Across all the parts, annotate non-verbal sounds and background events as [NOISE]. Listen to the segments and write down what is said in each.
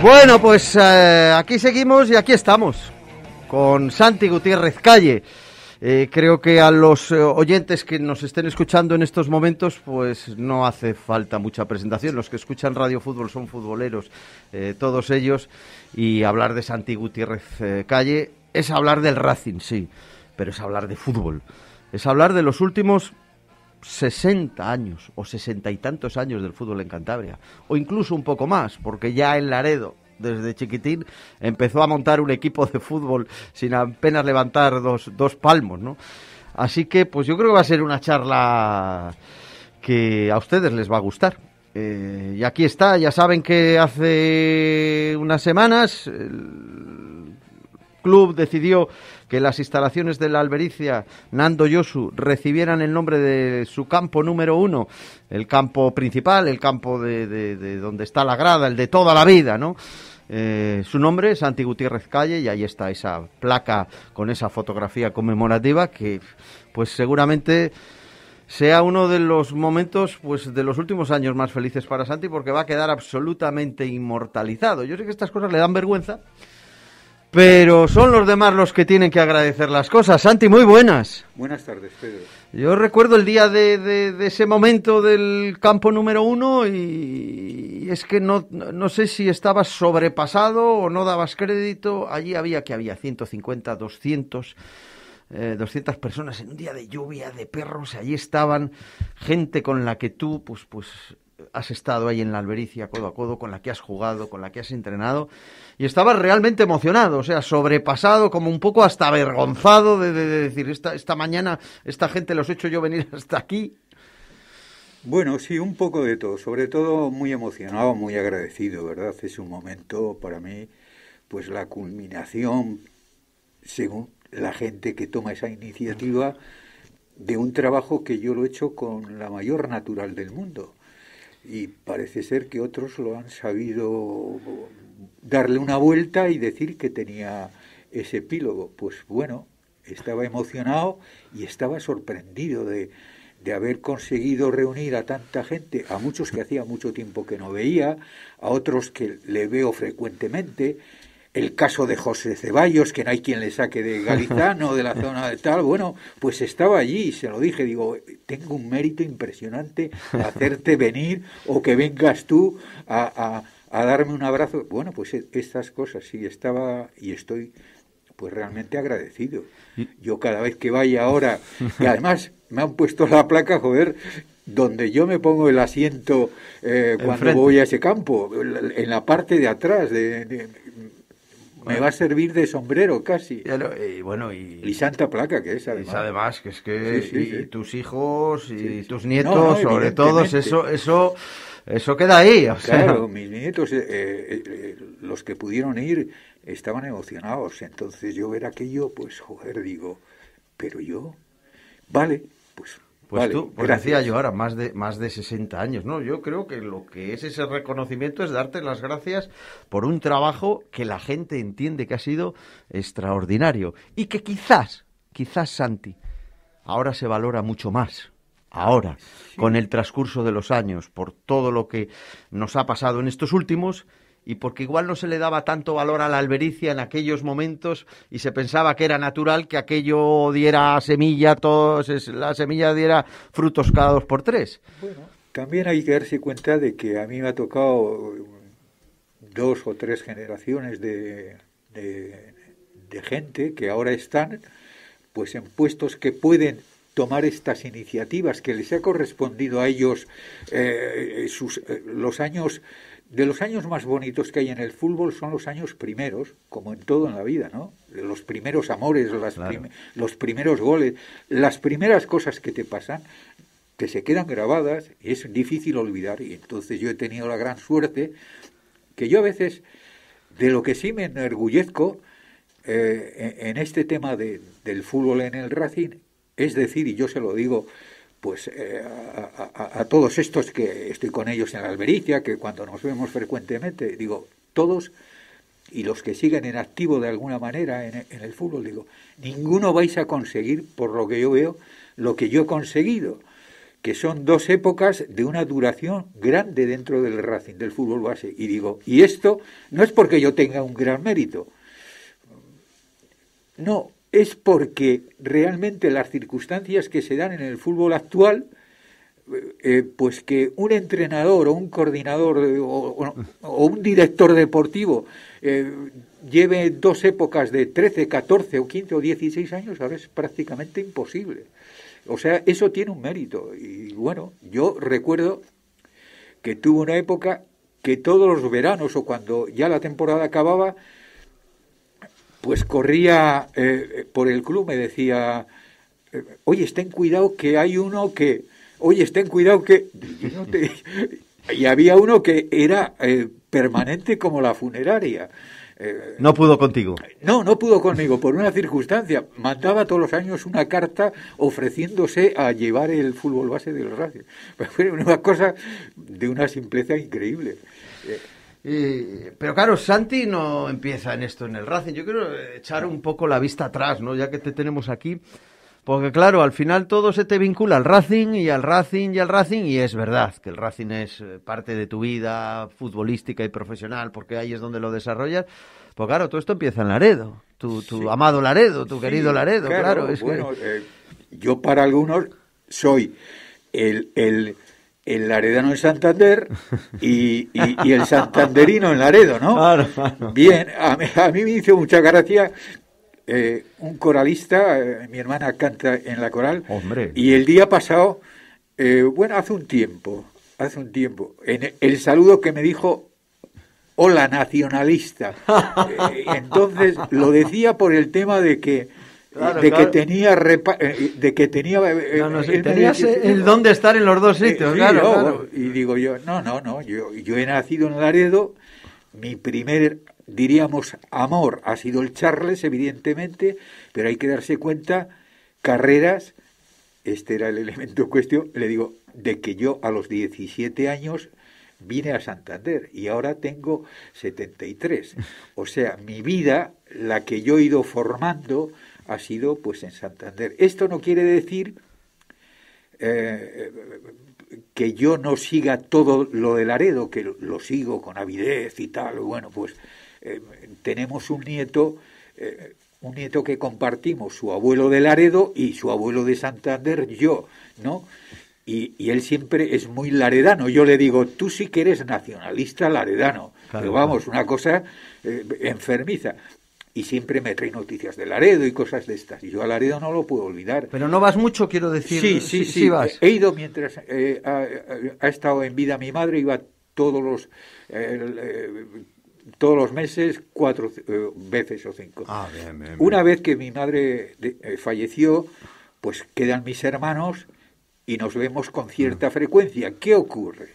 Bueno, pues eh, aquí seguimos y aquí estamos con Santi Gutiérrez Calle. Eh, creo que a los eh, oyentes que nos estén escuchando en estos momentos, pues no hace falta mucha presentación. Los que escuchan Radio Fútbol son futboleros, todos ellos, y hablar de Santi Gutiérrez Calle es hablar del Racing, sí pero es hablar de fútbol. Es hablar de los últimos 60 años o sesenta y tantos años del fútbol en Cantabria, o incluso un poco más, porque ya en Laredo, desde chiquitín, empezó a montar un equipo de fútbol sin apenas levantar dos, dos palmos, ¿no? Así que, pues yo creo que va a ser una charla que a ustedes les va a gustar. Eh, y aquí está, ya saben que hace unas semanas el club decidió que las instalaciones de la Albericia Nando Yosu recibieran el nombre de su campo número uno, el campo principal, el campo de, donde está la grada, el de toda la vida, ¿no? Eh, su nombre, es Santi Gutiérrez Calle, y ahí está esa placa con esa fotografía conmemorativa que, pues seguramente sea uno de los momentos pues de los últimos años más felices para Santi porque va a quedar absolutamente inmortalizado. Yo sé que estas cosas le dan vergüenza, pero son los demás los que tienen que agradecer las cosas. Santi, muy buenas. Buenas tardes, Pedro. Yo recuerdo el día de, ese momento del campo número uno y, es que no, sé si estabas sobrepasado o no dabas crédito. Allí había que había 150, 200. Eh, personas en un día de lluvia, de perros, allí estaban gente con la que tú, pues, pues, has estado ahí en la albericia codo a codo, con la que has jugado, con la que has entrenado y estaba realmente emocionado, o sea, sobrepasado, como un poco hasta avergonzado de, decir, esta, esta mañana esta gente los he hecho yo venir hasta aquí. Bueno, sí, un poco de todo, sobre todo muy emocionado, muy agradecido, ¿verdad? Es un momento para mí, pues la culminación, según la gente que toma esa iniciativa, de un trabajo que yo lo he hecho con la mayor natural del mundo. Y parece ser que otros lo han sabido darle una vuelta y decir que tenía ese epílogo. Pues bueno, estaba emocionado y estaba sorprendido de, de haber conseguido reunir a tanta gente, a muchos que hacía mucho tiempo que no veía, a otros que le veo frecuentemente, el caso de José Ceballos, que no hay quien le saque de Galizano, de la zona de tal, bueno, pues estaba allí y se lo dije, digo, tengo un mérito impresionante hacerte venir o que vengas tú a a darme un abrazo. Bueno, pues e, estas cosas sí estaba y estoy pues realmente agradecido. Yo cada vez que vaya ahora, y además me han puesto la placa, joder, donde yo me pongo el asiento eh, cuando voy a ese campo, en la parte de atrás, de, me va a servir de sombrero casi. Y, eh, bueno, y, y santa placa que es además. ...y además que es que y tus hijos y tus nietos, sobre todo, eso eso eso queda ahí. O claro, mis nietos, eh, eh, eh, los que pudieron ir, estaban emocionados. Entonces yo ver aquello, pues joder, digo, pero yo, vale, pues pues tú, pues decía yo ahora, más de, más de 60 años, ¿no? Yo creo que lo que es ese reconocimiento es darte las gracias por un trabajo que la gente entiende que ha sido extraordinario y que quizás, quizás Santi, ahora se valora mucho más ahora, con el transcurso de los años, por todo lo que nos ha pasado en estos últimos y porque igual no se le daba tanto valor a la albericia en aquellos momentos y se pensaba que era natural que aquello diera semilla, todos, la semilla diera frutos cada dos por tres. Bueno, también hay que darse cuenta de que a mí me ha tocado eh, dos o tres generaciones de, de, de gente que ahora están pues en puestos que pueden tomar estas iniciativas que les ha correspondido a ellos eh, eh, los años de los años más bonitos que hay en el fútbol son los años primeros, como en todo en la vida, ¿no? Los primeros amores, las los primeros goles, las primeras cosas que te pasan, que se quedan grabadas, y es difícil olvidar. Y entonces yo he tenido la gran suerte que yo a veces, de lo que sí me enorgullezco eh, e-, en este tema del fútbol en el Racing, es decir, y yo se lo digo pues eh, a, todos estos que estoy con ellos en la albericia, que cuando nos vemos frecuentemente, digo, todos y los que siguen en activo de alguna manera en, en el fútbol, digo, ninguno vais a conseguir, por lo que yo veo, lo que yo he conseguido, que son dos épocas de una duración grande dentro del Racing, del fútbol base. Y digo, y esto no es porque yo tenga un gran mérito, no, es porque realmente las circunstancias que se dan en el fútbol actual, eh, eh, pues que un entrenador o un coordinador o, un director deportivo eh, lleve dos épocas de 13, 14 o 15 o 16 años, ahora es prácticamente imposible. O sea, eso tiene un mérito. Y bueno, yo recuerdo que tuve una época que todos los veranos o cuando ya la temporada acababa, pues corría eh, por el club, me decía, eh, oye, estén cuidado que hay uno que, oye, estén cuidado que... [LAUGHS] [LAUGHS] y había uno que era eh, permanente como la funeraria. no pudo contigo. No, no pudo conmigo, por una circunstancia. Mandaba todos los años una carta ofreciéndose a llevar el fútbol base de los radios. [LAUGHS] Fue una cosa de una simpleza increíble pero claro, Santi no empieza en esto en el Racing. Yo quiero echar un poco la vista atrás, ¿no? Ya que te tenemos aquí. Porque claro, al final todo se te vincula al Racing y al Racing y al Racing y es verdad que el Racing es eh, parte de tu vida futbolística y profesional porque ahí es donde lo desarrollas. Pues claro, todo esto empieza en Laredo, tu, tu amado Laredo, tu querido Laredo, claro. es bueno, eh, yo para algunos soy el, el, el Laredano en Santander y, el Santanderino en Laredo, ¿no? Bien, a mí, me hizo mucha gracia eh, un coralista, eh, mi hermana canta en la coral, y el día pasado, eh, bueno, hace un tiempo, hace un tiempo, en el saludo que me dijo hola nacionalista. [LAUGHS] Entonces lo decía por el tema de que eh, de, Que tenía de eh, eh, que tenía el dónde estar en los dos sitios, oh, Y digo yo, no, no, no, yo, yo he nacido en Laredo, mi primer, diríamos, amor ha sido el Charles, evidentemente, pero hay que darse cuenta, carreras, este era el elemento en cuestión, le digo, de que yo a los 17 años vine a Santander y ahora tengo 73. O sea, mi vida, la que yo he ido formando, ha sido pues en Santander. Esto no quiere decir eh, que yo no siga todo lo de Laredo, que lo sigo con avidez y tal. Bueno, pues eh, tenemos un nieto, eh, un nieto que compartimos, su abuelo de Laredo y su abuelo de Santander, yo, ¿no? Y, él siempre es muy laredano. Yo le digo, tú sí que eres nacionalista laredano. Pero vamos, una cosa enfermiza y siempre me trae noticias de Laredo y cosas de estas. Y yo a Laredo no lo puedo olvidar. Pero no vas mucho, quiero decir. Sí, sí, sí. He ido mientras eh, ha, estado en vida mi madre, iba todos los... Eh, eh, todos los meses cuatro veces o cinco. Ah, Una vez que mi madre falleció, pues quedan mis hermanos y nos vemos con cierta mm. frecuencia. ¿Qué ocurre?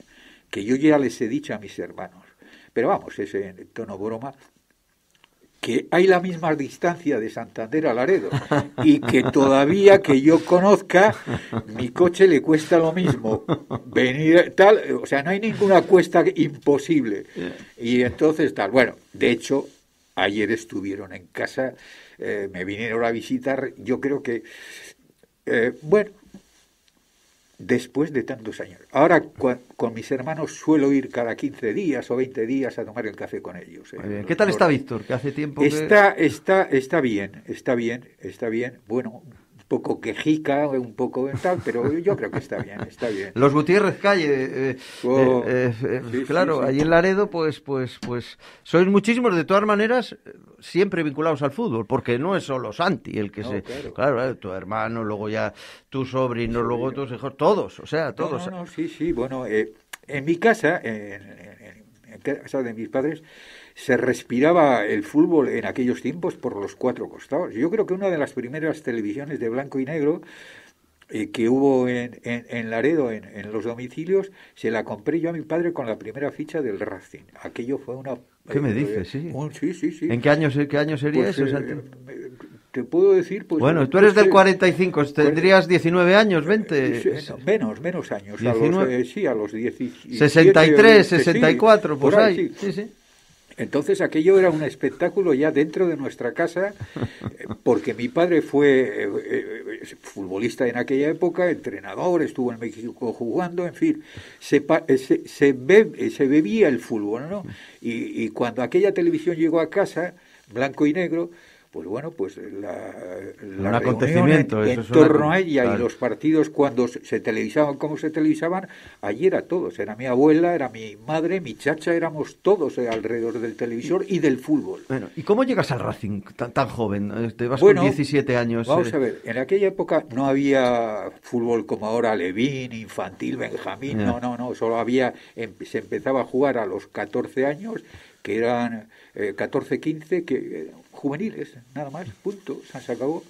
Que yo ya les he dicho a mis hermanos, pero vamos, ese tono broma, que hay la misma distancia de Santander a Laredo y que todavía que yo conozca mi coche le cuesta lo mismo venir tal, o sea, no hay ninguna cuesta imposible. Y entonces tal, bueno, de hecho ayer estuvieron en casa, eh, me vinieron a visitar, yo creo que eh, bueno, después de tantos años. Ahora con, mis hermanos suelo ir cada 15 días o 20 días a tomar el café con ellos. Eh, ¿Qué tal está Víctor? Que hace tiempo que... Está, está, está bien, está bien, está bien. Bueno, poco quejica, un poco tal, pero yo creo que está bien, está bien. Los Gutiérrez Calle, eh, eh, oh. eh, claro, ahí allí en Laredo, pues, pues, pues, sois muchísimos, de todas maneras, siempre vinculados al fútbol, porque no es solo Santi el que se... Claro. claro. tu hermano, luego ya tu sobrino, luego tus hijos, todos, o sea, todos. sí, sí, bueno, en mi casa, en casa de mis padres, se respiraba el fútbol en aquellos tiempos por los cuatro costados. Yo creo que una de las primeras televisiones de blanco y negro eh, que hubo en, en, Laredo, en, los domicilios, se la compré yo a mi padre con la primera ficha del Racing. Aquello fue una... ¿Qué me eh, dices? Sí. sí, sí, sí. ¿En qué año, qué año sería pues, eso? Eh, te puedo decir... Pues, bueno, tú eres del 45, tendrías 19 años, 20... menos, menos años. a los, sí, a los 17... 63, 64, pues hay. ahí sí. sí. Entonces aquello era un espectáculo ya dentro de nuestra casa, porque mi padre fue eh, eh, futbolista en aquella época, entrenador, estuvo en México jugando, en fin, se, eh, se, bebía el fútbol, ¿no? y cuando aquella televisión llegó a casa, blanco y negro, pues bueno, pues la, acontecimiento, en, torno a ella y los partidos cuando se, televisaban, cómo se televisaban, allí era todos, era mi abuela, era mi madre, mi chacha, éramos todos eh, alrededor del televisor y del fútbol. Bueno, ¿y cómo llegas al Racing tan, joven? Eh, te vas bueno, con 17 años. Vamos eh. a ver, en aquella época no había fútbol como ahora, Levín, Infantil, Benjamín, no, no, no, solo había, em, se empezaba a jugar a los 14 años, que eran 14, 15, que juveniles, nada más, punto, se acabó.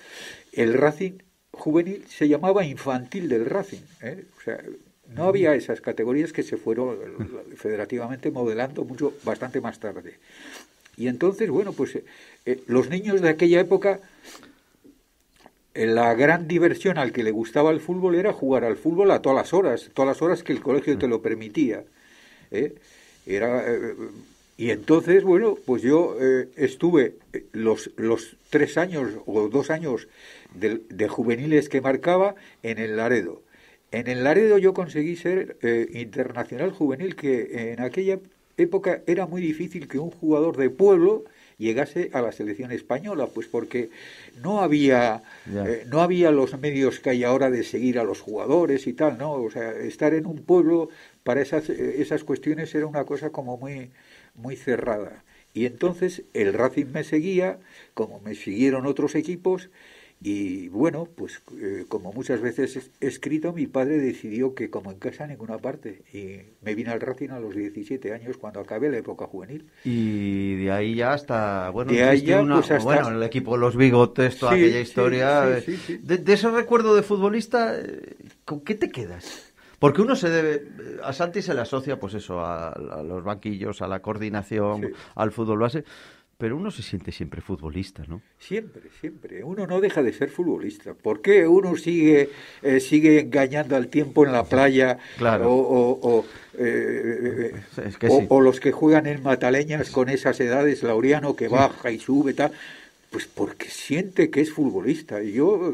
El Racing juvenil se llamaba infantil del Racing, ¿eh? o sea, no había esas categorías que se fueron eh, federativamente modelando mucho, bastante más tarde. Y entonces, bueno, pues eh, los niños de aquella época, la gran diversión al que le gustaba el fútbol era jugar al fútbol a todas las horas, todas las horas que el colegio te lo permitía. Era y entonces, bueno, pues yo eh, estuve eh, los, los tres años o dos años de, juveniles que marcaba en el Laredo. En el Laredo yo conseguí ser eh, internacional juvenil, que en aquella época era muy difícil que un jugador de pueblo llegase a la selección española, pues porque no había no había los medios que hay ahora de seguir a los jugadores y tal, ¿no? O sea, estar en un pueblo para esas, esas cuestiones era una cosa como muy muy cerrada. Y entonces el Racing me seguía, como me siguieron otros equipos, y bueno, pues eh, como muchas veces he escrito, mi padre decidió que como en casa ninguna parte. Y me vine al Racing a los 17 años cuando acabé la época juvenil. Y de ahí ya hasta, bueno, pues, bueno el equipo Los Bigotes, toda aquella historia. Eh, de, de, ese recuerdo de futbolista, eh, ¿con qué te quedas? Porque uno se debe, eh, a Santi se le asocia pues eso, a, los banquillos, a la coordinación, al fútbol base, pero uno se siente siempre futbolista, ¿no? Siempre, siempre. Uno no deja de ser futbolista. ¿Por qué uno sigue, eh, sigue engañando al tiempo en la playa? Claro. O, o, eh, o, los que juegan en Mataleñas con esas edades, Laureano que baja y sube, tal. Pues porque siente que es futbolista. Yo,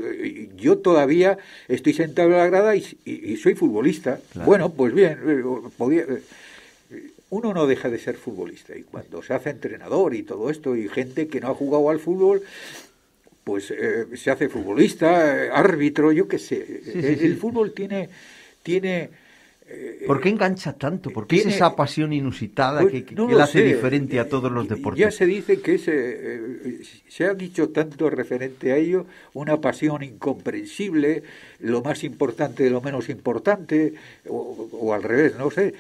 yo todavía estoy sentado en la grada y, soy futbolista. Bueno, pues bien, uno no deja de ser futbolista. Y cuando se hace entrenador y todo esto, y gente que no ha jugado al fútbol, pues eh, se hace futbolista, árbitro, yo qué sé. el, fútbol tiene, tiene eh, ¿Por qué eh, engancha tanto? ¿Por qué es esa pasión inusitada pues que, que, hace diferente a todos los deportes? Ya se dice que eh, se ha dicho tanto referente a ello, una pasión incomprensible, lo más importante de lo menos importante, o, al revés, no sé.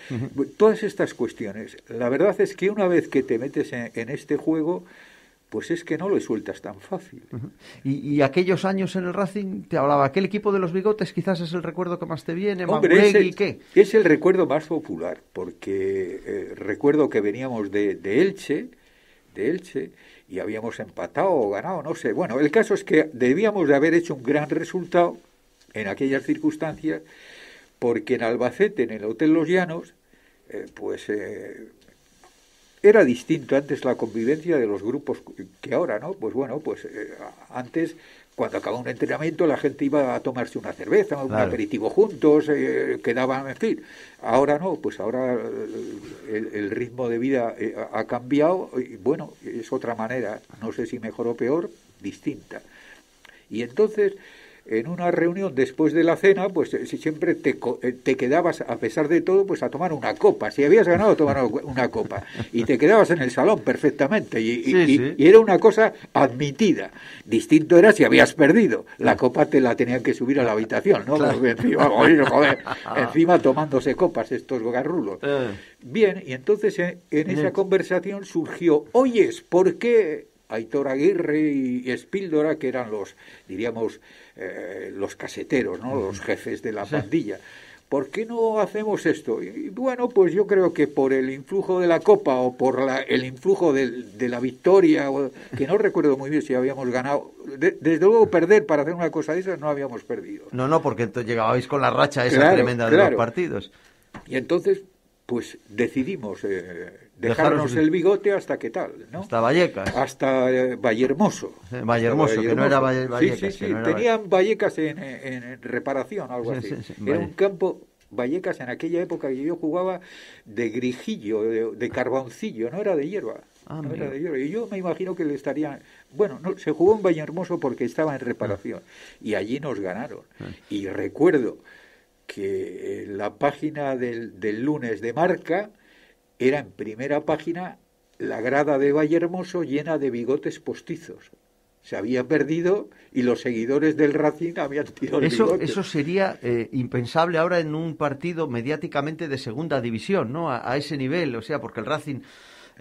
Todas estas cuestiones. La verdad es que una vez que te metes en este juego, pues es que no lo sueltas tan fácil. y, aquellos años en el Racing, te hablaba, aquel equipo de los bigotes quizás es el recuerdo que más te viene, es el, ¿qué? Es el recuerdo más popular, porque eh, recuerdo que veníamos de, Elche, de Elche, y habíamos empatado o ganado, no sé. Bueno, el caso es que debíamos de haber hecho un gran resultado en aquellas circunstancias, porque en Albacete, en el Hotel Los Llanos, eh, pues... Eh, era distinto antes la convivencia de los grupos que ahora, ¿no? Pues bueno, pues eh, antes cuando acababa un entrenamiento la gente iba a tomarse una cerveza, un aperitivo juntos, eh, quedaban, a fin. Ahora no, pues ahora eh, el, ritmo de vida ha cambiado y bueno, es otra manera, no sé si mejor o peor, distinta. Y entonces en una reunión después de la cena, pues eh, siempre te, eh, te, quedabas, a pesar de todo, pues a tomar una copa. Si habías ganado, tomar una copa. Y te quedabas en el salón perfectamente. Y, era una cosa admitida. Distinto era si habías perdido. La copa te la tenían que subir a la habitación, ¿no? Pues, encima, joder, [LAUGHS] encima, tomándose copas estos garrulos. Eh. Bien, y entonces en, esa conversación surgió, oyes, ¿por qué Aitor Aguirre y Espíldora, que eran los, diríamos, eh, los caseteros, ¿no? los jefes de la pandilla. ¿Por qué no hacemos esto? Y, bueno, pues yo creo que por el influjo de la Copa o por el influjo de, la victoria, que no recuerdo muy bien si habíamos ganado. desde luego, perder para hacer una cosa de esas no habíamos perdido. No, no, porque entonces llegabais con la racha esa tremenda de los partidos. Y entonces, pues decidimos eh, dejarnos el bigote hasta qué tal, ¿no? Hasta Vallecas. Hasta eh, Vallehermoso. Vallehermoso, que no era Vallecas. Sí, sí, sí, tenían Vallecas en, reparación, algo así. Era un campo... Vallecas en aquella época que yo jugaba de grijillo, de, carboncillo, no era de hierba. Ah, no era de hierba. Y yo me imagino que le estarían... Bueno, no, se jugó en Vallehermoso porque estaba en reparación. Ah. Y allí nos ganaron. Ah. Y recuerdo que la página del, del lunes de marca era en primera página la grada de Vallehermoso llena de bigotes postizos. Se había perdido y los seguidores del Racing habían tirado eso, Eso sería eh, impensable ahora en un partido mediáticamente de segunda división, ¿no? a ese nivel, o sea, porque el Racing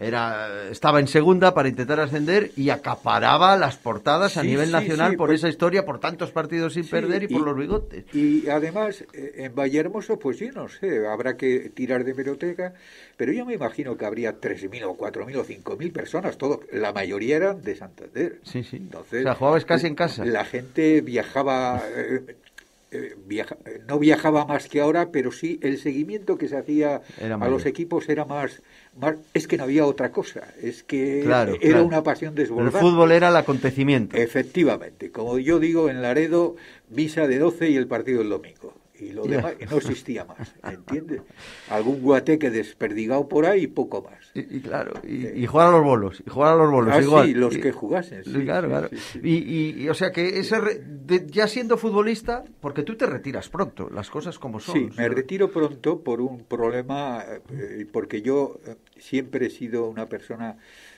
era, estaba en segunda para intentar ascender y acaparaba las portadas a nivel nacional por pues esa historia, por tantos partidos sin perder y, por los bigotes. Y además, eh, en Vallehermoso, pues yo no sé, habrá que tirar de biblioteca, pero yo me imagino que habría 3.000 o 4.000 o 5.000 personas, todo, la mayoría eran de Santander. Sí, sí. Entonces, o sea, jugabas casi en casa. La gente viajaba, eh, eh, eh, no viajaba más que ahora, pero sí el seguimiento que se hacía a los equipos era más, Es que no había otra cosa, es que era una pasión desbordada El fútbol era el acontecimiento. Efectivamente, como yo digo, en Laredo, misa de 12 y el partido el domingo y lo demás no existía más, ¿entiendes? Algún guateque desperdigado por ahí y poco más. Y, claro, y, jugar a los bolos, y jugar a los bolos ah, Sí, los que jugasen. claro, claro. y, y, o sea que ese ya siendo futbolista, porque tú te retiras pronto, las cosas como son. Sí, me retiro pronto por un problema, eh, porque yo eh, siempre he sido una persona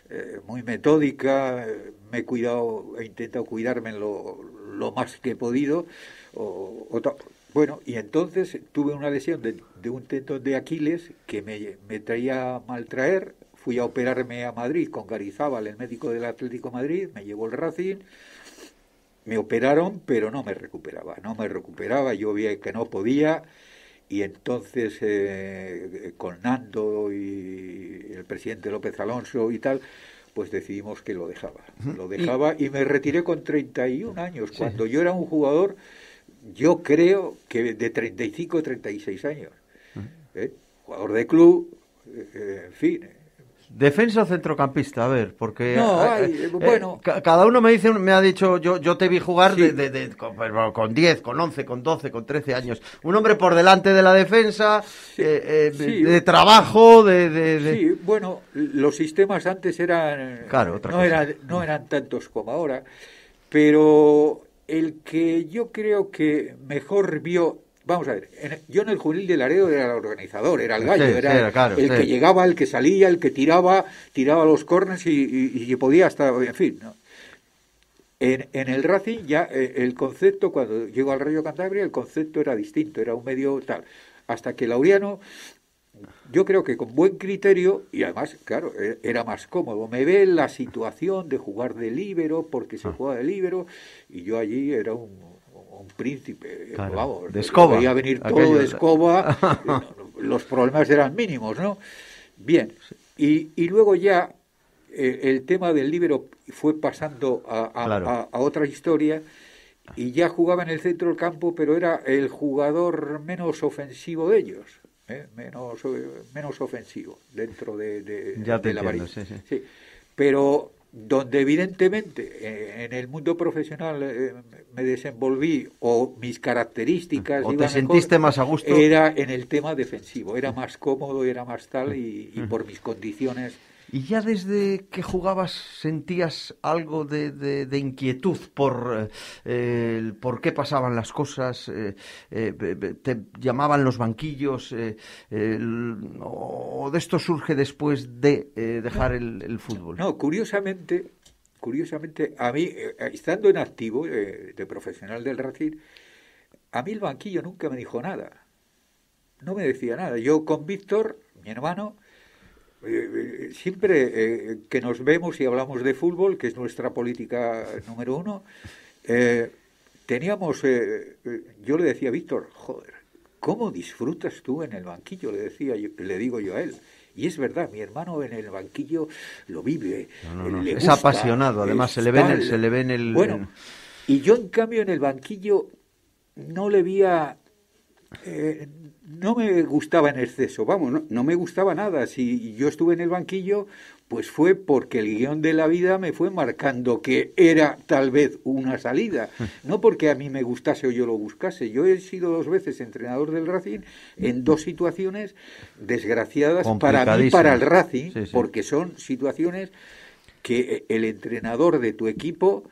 eh, muy metódica, me he cuidado, he intentado cuidarme lo, lo más que he podido. O, o bueno, y entonces tuve una lesión de, un tendón de Aquiles que me, me traía a maltraer. Fui a operarme a Madrid con Garizábal, el médico del Atlético de Madrid, me llevó el Racing. Me operaron, pero no me recuperaba, no me recuperaba, yo vi que no podía. Y entonces eh, con Nando y el presidente López Alonso y tal, pues decidimos que lo dejaba. Lo dejaba y, me retiré con 31 años, cuando yo era un jugador yo creo que de 35 a 36 años. ¿eh? Jugador de club, eh, eh, en fin. Defensa o centrocampista, a ver, porque bueno, cada uno me dice, me ha dicho, yo, yo te vi jugar con, 10, con 11, con 12, con 13 años. Un hombre por delante de la defensa, de, trabajo, de, Sí, bueno, los sistemas antes eran... Claro, no, Eran, no eran tantos como ahora, pero el que yo creo que mejor vio vamos a ver, yo en el juvenil de Laredo era el organizador, era el gallo, era, el que llegaba, el que salía, el que tiraba, tiraba los cornes y, podía hasta, en fin. En, el Racing ya eh, el concepto, cuando llegó al Rayo Cantabria, el concepto era distinto, era un medio tal. Hasta que lauriano yo creo que con buen criterio, y además, claro, e, era más cómodo. Me ve la situación de jugar de líbero, porque se ah. juega de líbero, y yo allí era un, príncipe. Eh, de escoba. Podía venir todo de escoba, los problemas eran mínimos, ¿no? Bien, y, luego ya eh, el tema del líbero fue pasando a, a otra historia y ya jugaba en el centro del campo, pero era el jugador menos ofensivo de ellos. ¿eh? menos, eh, menos ofensivo dentro de, la variedad. sí, Pero donde evidentemente eh, en el mundo profesional me desenvolví o mis características... O te sentiste más a gusto? Era en el tema defensivo, era más cómodo, era más tal y por mis condiciones ¿Y ya desde que jugabas sentías algo de, inquietud por, eh, por qué pasaban las cosas? Eh, eh, ¿Te llamaban los banquillos? ¿O de esto surge después de dejar el, el, fútbol? No, curiosamente, curiosamente a mí, estando en activo de profesional del Racing, a mí el banquillo nunca me dijo nada. No me decía nada. Yo con Víctor, mi hermano, eh, eh, siempre eh, que nos vemos y hablamos de fútbol, que es nuestra política número uno, teníamos, yo le decía a Víctor, joder, ¿cómo disfrutas tú en el banquillo? Le decía, le digo yo a él. Y es verdad, mi hermano en el banquillo lo vive. es apasionado, además se le, ve se le ve el... Bueno, y yo en cambio en el banquillo no le veía eh, no me gustaba en exceso, vamos, no, me gustaba nada. Si yo estuve en el banquillo, pues fue porque el guión de la vida me fue marcando que era tal vez una salida, [LAUGHS] no porque a mí me gustase o yo lo buscase. Yo he sido dos veces entrenador del Racing en dos situaciones desgraciadas para mí, para el Racing, porque son situaciones que el entrenador de tu equipo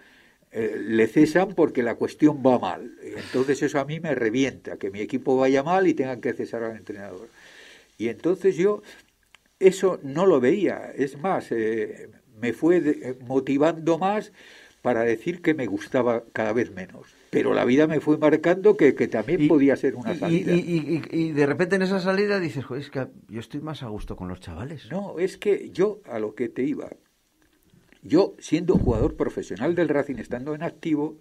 eh, le cesan porque la cuestión va mal. Entonces eso a mí me revienta, que mi equipo vaya mal y tengan que cesar al entrenador. Y entonces yo eso no lo veía. Es más, eh, me fue eh, motivando más para decir que me gustaba cada vez menos. Pero la vida me fue marcando que, también podía ser una salida. Y, de repente en esa salida dices, Joder, que yo estoy más a gusto con los chavales. No, es que yo a lo que te iba, yo, siendo jugador profesional del Racing, estando en activo,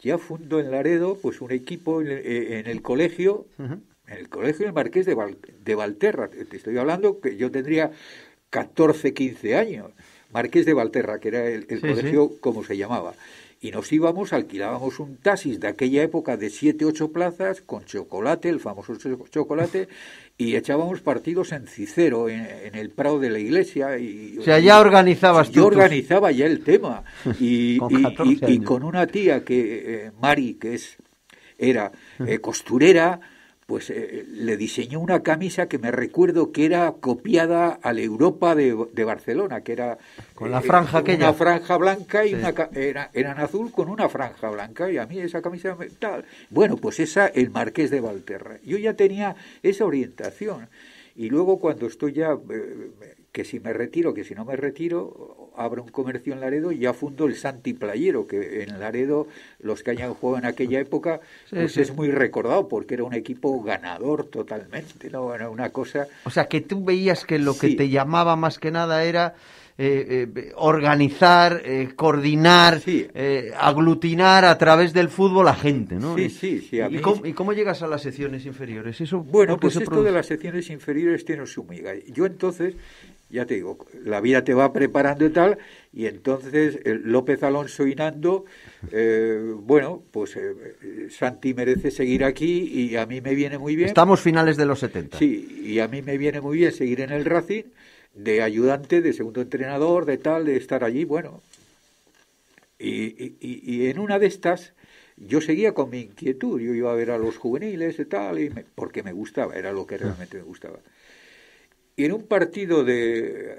ya fundo en Laredo pues un equipo en, eh, el colegio, en el colegio del Marqués de, de Valterra. Te estoy hablando que yo tendría 14, 15 años. Marqués de Valterra, que era el, colegio como se llamaba. Y nos íbamos, alquilábamos un taxis de aquella época de siete, ocho plazas con chocolate, el famoso chocolate, y echábamos partidos en Cicero, en, el Prado de la Iglesia. Y, o sea, ya organizabas tú. Yo organizaba ya el tema. Y [LAUGHS] con, una tía que, eh, Mari, que es, era eh, costurera, pues eh, le diseñó una camisa que me recuerdo que era copiada a la Europa de, Barcelona, que era con la eh, franja aquella. Una franja blanca y una eran azul con una franja blanca y a mí esa camisa me, tal. Bueno, pues esa el Marqués de Valterra. Yo ya tenía esa orientación. Y luego cuando estoy ya eh, que si me retiro, que si no me retiro, abro un comercio en Laredo y ya fundo el Santi Playero, que en Laredo los que hayan jugado en aquella época, pues es muy recordado porque era un equipo ganador totalmente, ¿no? una cosa... O sea, que tú veías que lo que te llamaba más que nada era... Eh, eh, organizar, eh, coordinar, aglutinar a través del fútbol a gente, ¿no? Sí, sí, sí. ¿Y, cómo, llegas a las secciones inferiores? Eso, bueno, pues esto de las secciones inferiores tiene su miga. Yo entonces ya te digo, la vida te va preparando y tal, y entonces eh, López Alonso y Nando, eh, bueno, pues eh, Santi merece seguir aquí y a mí me viene muy bien. Estamos finales de los 70. Sí, y a mí me viene muy bien seguir en el Racing de ayudante, de segundo entrenador, de tal, de estar allí, bueno. Y, y, y en una de estas yo seguía con mi inquietud, yo iba a ver a los juveniles y tal, y porque me gustaba, era lo que realmente me gustaba. Y en un partido de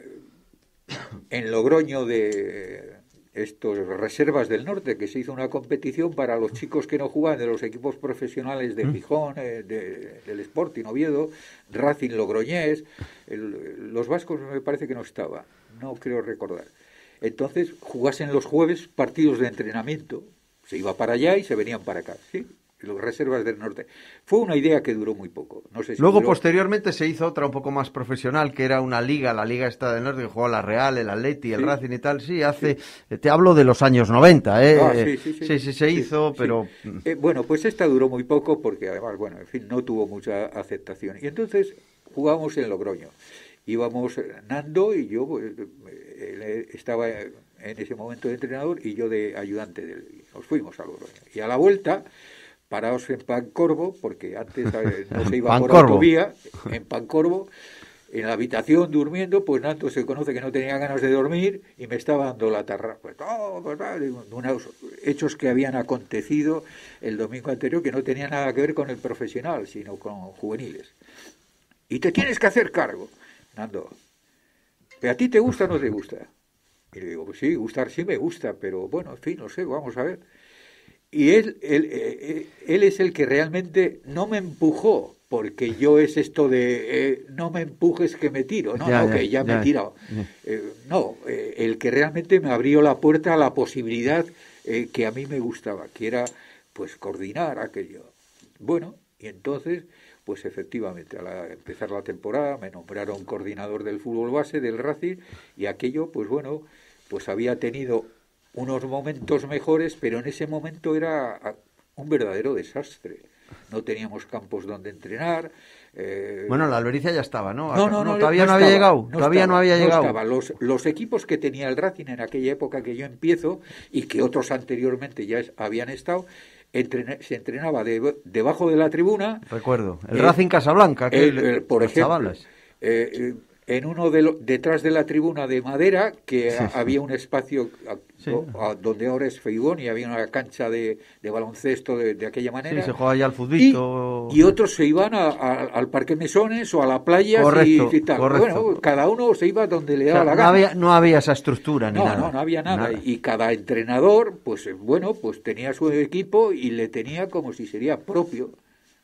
en Logroño de estos reservas del norte que se hizo una competición para los chicos que no jugaban de los equipos profesionales de Gijón, eh, de, del Sporting Oviedo, Racing Logroñés, los vascos me parece que no estaba, no creo recordar. Entonces jugasen los jueves partidos de entrenamiento, se iba para allá y se venían para acá, ¿sí? ...los reservas del norte. Fue una idea que duró muy poco. Luego, posteriormente, se hizo otra un poco más profesional, que era una liga, la Liga Esta del Norte, que jugaba la Real, el Atleti, el Racing y tal. Sí, hace. Eh, te hablo de los años 90, eh, ah, ¿eh? sí, sí, se hizo, pero. Eh, bueno, pues esta duró muy poco porque además, bueno, en fin, no tuvo mucha aceptación. Y entonces jugábamos en Logroño. Íbamos Nando y yo, pues, estaba en ese momento de entrenador y yo de ayudante. Del... Nos fuimos a Logroño. Y a la vuelta parados en Pancorvo, porque antes eh, [LAUGHS] no se iba por autovía, en Pancorvo, en la habitación durmiendo, pues Nando se conoce que no tenía ganas de dormir y me estaba dando la tarra. Pues, oh, unos hechos que habían acontecido el domingo anterior que no tenían nada que ver con el profesional, sino con juveniles. Y te tienes que hacer cargo, Nando. a ti te gusta o no te gusta? Y le digo, pues sí, gustar sí me gusta, pero bueno, en fin, no sé, vamos a ver. Y él, eh, eh, él, es el que realmente no me empujó, porque yo es esto de eh, no me empujes que me tiro, no, no, que ya, me he tirado. no, el que realmente me abrió la puerta a la posibilidad que a mí me gustaba, que era pues coordinar aquello. Bueno, y entonces, pues efectivamente, al empezar la temporada me nombraron coordinador del fútbol base del Racing y aquello, pues bueno, pues había tenido unos momentos mejores, pero en ese momento era ah, un verdadero desastre. No teníamos campos donde entrenar. Eh, bueno, la albericia ya estaba, ¿no? No, no, todavía no, había llegado. todavía no había llegado. Los, los, equipos que tenía el Racing en aquella época que yo empiezo y que otros anteriormente ya habían estado, se entrenaba debajo de la tribuna. Recuerdo, el eh, Racing Casablanca, que por ejemplo, en uno de detrás de la tribuna de madera que había un espacio donde ahora es Feigón y había una cancha de, baloncesto de, aquella manera. se jugaba ya al fútbol. Y, otros se iban al Parque Mesones o a la playa y, Bueno, cada uno se iba donde le daba la gana. No había, esa estructura ni no, nada. No, no había nada. nada. Y cada entrenador, pues bueno, pues tenía su equipo y le tenía como si sería propio.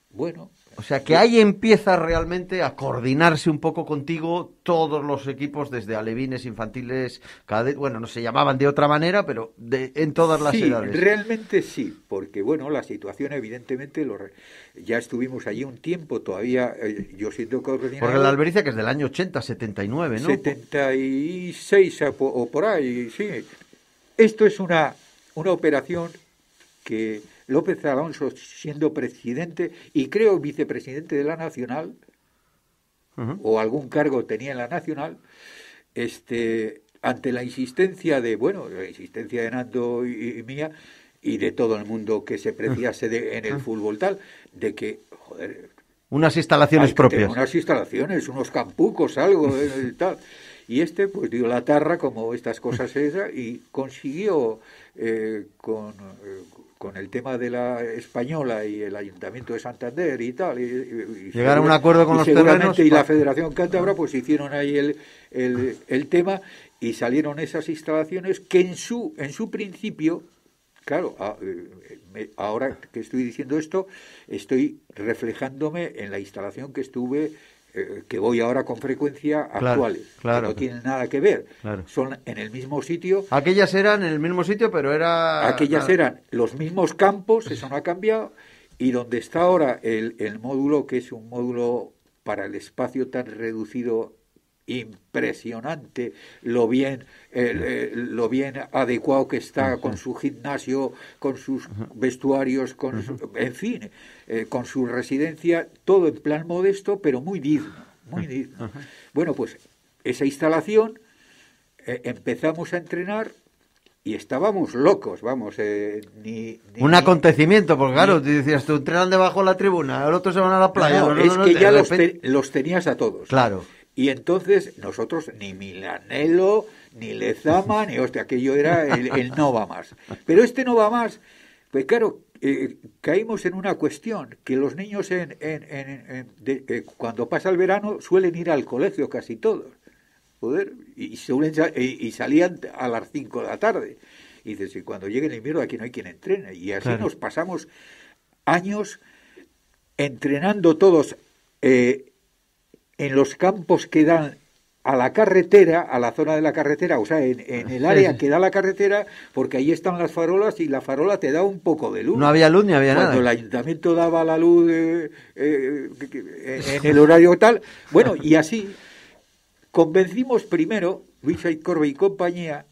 Bueno, o sea que ahí empieza realmente a coordinarse un poco contigo todos los equipos, desde alevines, infantiles, bueno, no se llamaban de otra manera, pero de, en todas las sí, Realmente sí, porque bueno, la situación evidentemente, lo ya estuvimos allí un tiempo todavía, eh, yo siento que... Porque la albericia que es del año 80, 79, ¿no? 76 o por ahí, sí. Esto es una, una operación que López Alonso siendo presidente y creo vicepresidente de la Nacional, o algún cargo tenía en la Nacional, este, ante la insistencia de, bueno, la insistencia de Nando y, mía, y de todo el mundo que se preciase en el fútbol tal, de que, joder... Unas instalaciones propias. Unas instalaciones, unos campucos, algo y eh, eh, tal. Y este pues dio la tarra como estas cosas esas y consiguió eh, con, con el tema de la española y el ayuntamiento de Santander y tal. Y, a un acuerdo con los ciudadanos y la Federación Cántabra pues hicieron ahí el, el, el, tema y salieron esas instalaciones que en su en su principio claro ah, eh, ahora que estoy diciendo esto estoy reflejándome en la instalación que estuve eh, que voy ahora con frecuencia actuales, que no tienen nada que ver. Son en el mismo sitio. Aquellas eran en el mismo sitio, pero era... Aquellas eran los mismos campos, eso no ha cambiado, y donde está ahora el módulo, que es un módulo para el espacio tan reducido impresionante lo bien, lo bien adecuado que está con su gimnasio, con sus vestuarios, con en fin, eh, con su residencia, todo en plan modesto, pero muy digno, muy digno. Bueno, pues esa instalación eh, empezamos a entrenar y estábamos locos, vamos, eh, Un acontecimiento, porque claro, te decías, tú entrenan debajo de la tribuna, el otro se van a la playa. es que ya los, tenías a todos. Claro. Y entonces nosotros ni Milanelo, ni Lezama, ni hostia, aquello era el, no va más. Pero este no va más. Pues claro, eh, caímos en una cuestión, que los niños en, eh, cuando pasa el verano suelen ir al colegio casi todos. y, y, salían a las 5 de la tarde. Y dices, cuando llegue el invierno aquí no hay quien entrene. Y así nos pasamos años entrenando todos eh, en los campos que dan a la carretera, a la zona de la carretera, o sea, en, el área que da la carretera, porque ahí están las farolas y la farola te da un poco de luz. No había luz ni había nada. Cuando el ayuntamiento daba la luz eh, eh, eh, en el [LAUGHS] horario tal, bueno, y así convencimos primero, Luis Corbe y compañía,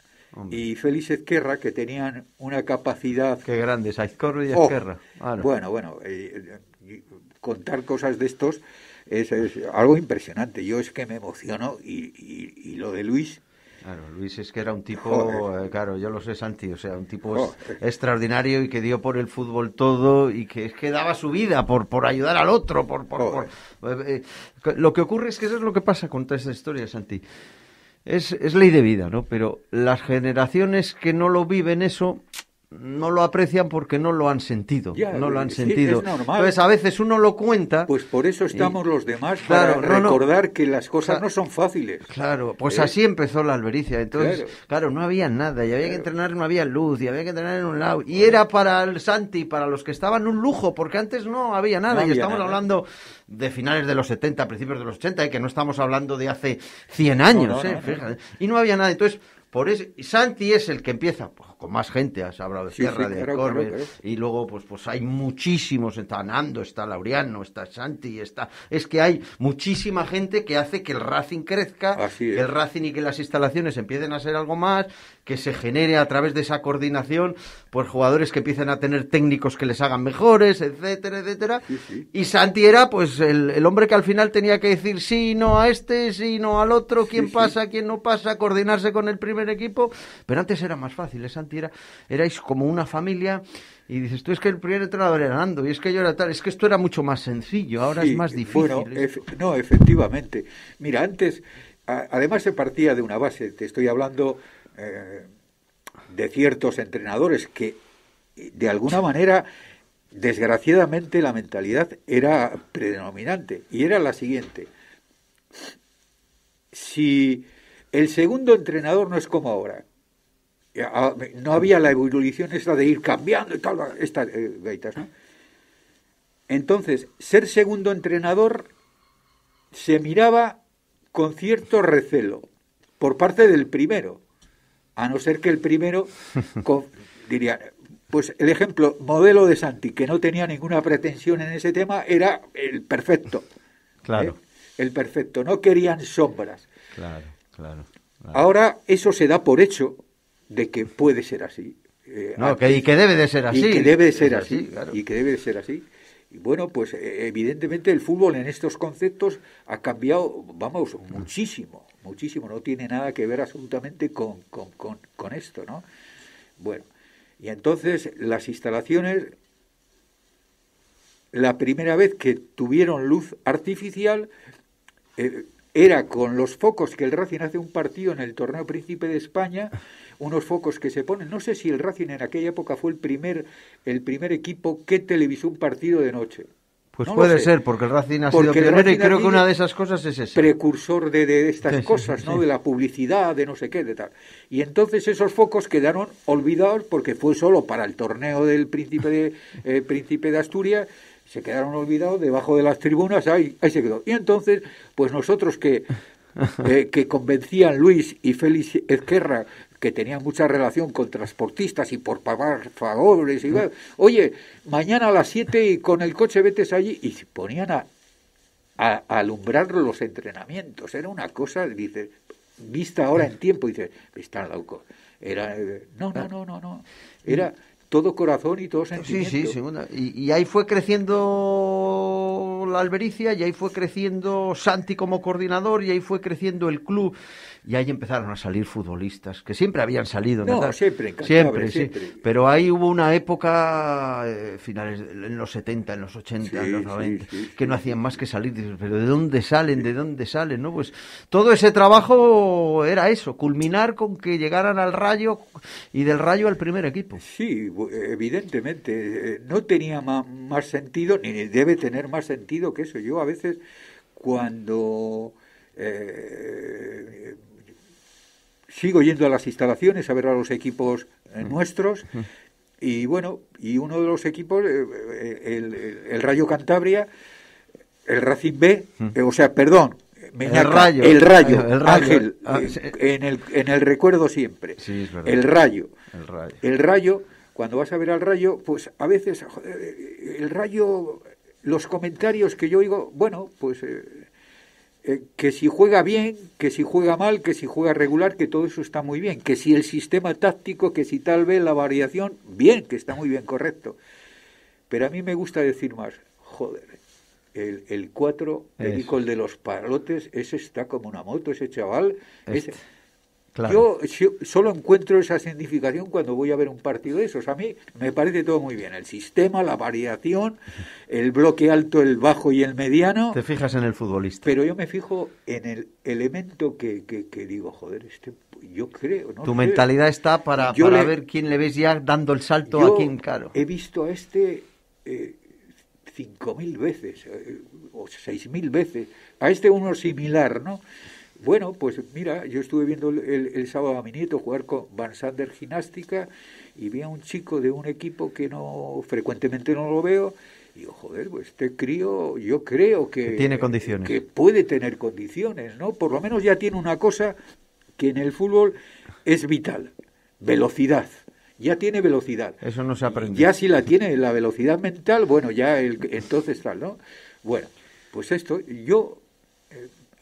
y Félix Ezquerra, que tenían una capacidad... Qué grandes, Aizcorbe y oh, Ezquerra. Bueno, bueno, contar cosas de estos es, algo impresionante. Yo es que me emociono y, y, lo de Luis. Claro, Luis es que era un tipo, eh, claro, yo lo sé, Santi, o sea, un tipo extraordinario y que dio por el fútbol todo y que es que daba su vida por, por ayudar al otro, por... por, eh, eh, lo que ocurre es que eso es lo que pasa con toda esta historia, Santi. Es, es ley de vida, ¿no? Pero las generaciones que no lo viven eso, no lo aprecian porque no lo han sentido, no lo han sentido. Entonces a veces uno lo cuenta. Pues por eso estamos los demás para recordar que las cosas no son fáciles. Claro, pues ¿Eh? así empezó la albericia. Entonces, claro, no había nada y había que entrenar, no había luz y había que entrenar en un lado y era para el Santi, para los que estaban un lujo porque antes no había nada y estamos hablando de finales de los 70, principios de los 80, y eh, que no estamos hablando de hace 100 años, eh, y no había nada. Entonces, por eso Santi es el que empieza. Pues, con más gente, has hablado de Sierra, de Corbe y luego pues, pues hay muchísimos, está Nando, está Laureano, está Santi, está... Es que hay muchísima gente que hace que el Racing crezca, que el Racing y que las instalaciones empiecen a ser algo más, que se genere a través de esa coordinación, pues jugadores que empiecen a tener técnicos que les hagan mejores, etcétera, etcétera. Y Santi era pues el, hombre que al final tenía que decir sí, no a este, sí, no al otro, quién pasa, quién no pasa, coordinarse con el primer equipo, pero antes era más fácil, ¿eh, erais como una familia y dices, tú es que el primer entrenador era Nando y es que yo era tal, es que esto era mucho más sencillo, ahora es más difícil. no, efectivamente. Mira, antes, además se partía de una base, te estoy hablando eh, de ciertos entrenadores que de alguna manera desgraciadamente la mentalidad era predominante y era la siguiente. Si el segundo entrenador no es como ahora, Ah, no había la evolución esta de ir cambiando y tal, estas eh, gaitas, Entonces, ser segundo entrenador se miraba con cierto recelo por parte del primero, a no ser que el primero [LAUGHS] diría, pues el ejemplo modelo de Santi, que no tenía ninguna pretensión en ese tema, era el perfecto. Claro. ¿eh? El perfecto, no querían sombras. claro, claro. Ahora eso se da por hecho de que puede ser así. Eh, no, que, y que debe de ser así. Y que debe de ser así, y que debe de ser así. Y bueno, pues eh, evidentemente el fútbol en estos conceptos ha cambiado, vamos, muchísimo, muchísimo, no tiene nada que ver absolutamente con, esto, ¿no? Bueno, y entonces las instalaciones, la primera vez que tuvieron luz artificial, eh, era con los focos que el Racing hace un partido en el torneo Príncipe de España [LAUGHS] unos focos que se ponen. No sé si el Racing en aquella época fue el primer, el primer equipo que televisó un partido de noche. Pues puede ser, porque el Racing ha sido primero y creo que una de esas cosas es ese. Precursor de, estas cosas, ¿no? De la publicidad, de no sé qué, de tal. Y entonces esos focos quedaron olvidados porque fue solo para el torneo del Príncipe de, [LAUGHS] eh, Príncipe de Asturias, se quedaron olvidados debajo de las tribunas, ahí, ahí se quedó. Y entonces, pues nosotros que [LAUGHS] Eh, que convencían Luis y Félix Ezquerra que tenían mucha relación con transportistas y por pagar favores. Y, Oye, mañana a las 7 y con el coche vetes allí. Y se ponían a, alumbrar los entrenamientos. Era una cosa, dice, vista ahora en tiempo, dice, están locos. Era, eh, no, no, no, no, no. Era todo corazón y todo sentimiento. Sí, sí, sí y, ahí fue creciendo la albericia, y ahí fue creciendo Santi como coordinador, y ahí fue creciendo el club, y ahí empezaron a salir futbolistas, que siempre habían salido. No, siempre, siempre, siempre, sí. Pero ahí hubo una época, eh, finales, en los 70, en los 80, en los 90, que no hacían más que salir. Pero ¿de dónde salen? ¿De dónde salen? ¿No? Pues todo ese trabajo era eso, culminar con que llegaran al rayo y del rayo al primer equipo. Sí, evidentemente, eh, no tenía más sentido, ni debe tener más sentido que eso. Yo a veces cuando eh, sigo yendo a las instalaciones a ver a los equipos eh, mm. nuestros, mm. y bueno, y uno de los equipos, el, Rayo Cantabria, el Racing B, mm. o sea, perdón, el, rayo, el, Ángel, ah, en, el, en el recuerdo siempre. el rayo. El rayo cuando vas a ver al rayo, pues a veces eh, el rayo, los comentarios que yo oigo, bueno, pues eh, eh, que si juega bien, que si juega mal, que si juega regular, que todo eso está muy bien, que si el sistema táctico, que si tal vez la variación, bien, que está muy bien, correcto. Pero a mí me gusta decir más, joder, el 4, el, el, de los palotes, ese está como una moto, ese chaval. Ese, este. Yo, solo encuentro esa significación cuando voy a ver un partido de esos. A mí me parece todo muy bien. El sistema, la variación, el bloque alto, el bajo y el mediano. Te fijas en el futbolista. Pero yo me fijo en el elemento que, que, digo, joder, este, yo creo. No tu mentalidad está para, para ver quién le ves ya dando el salto a quién, claro. He visto a este eh, cinco mil veces eh, o seis mil veces. A este uno similar, ¿no? Bueno, pues mira, yo estuve viendo el, sábado a mi nieto jugar con Van Sander Gimnástica y vi a un chico de un equipo que no frecuentemente no lo veo. Y joder, pues este crío, yo creo que, tiene condiciones. que puede tener condiciones, ¿no? Por lo menos ya tiene una cosa que en el fútbol es vital, velocidad ya tiene velocidad. Eso no se aprende. Ya si la tiene la velocidad mental, bueno, ya entonces tal, ¿no? Bueno, pues esto, yo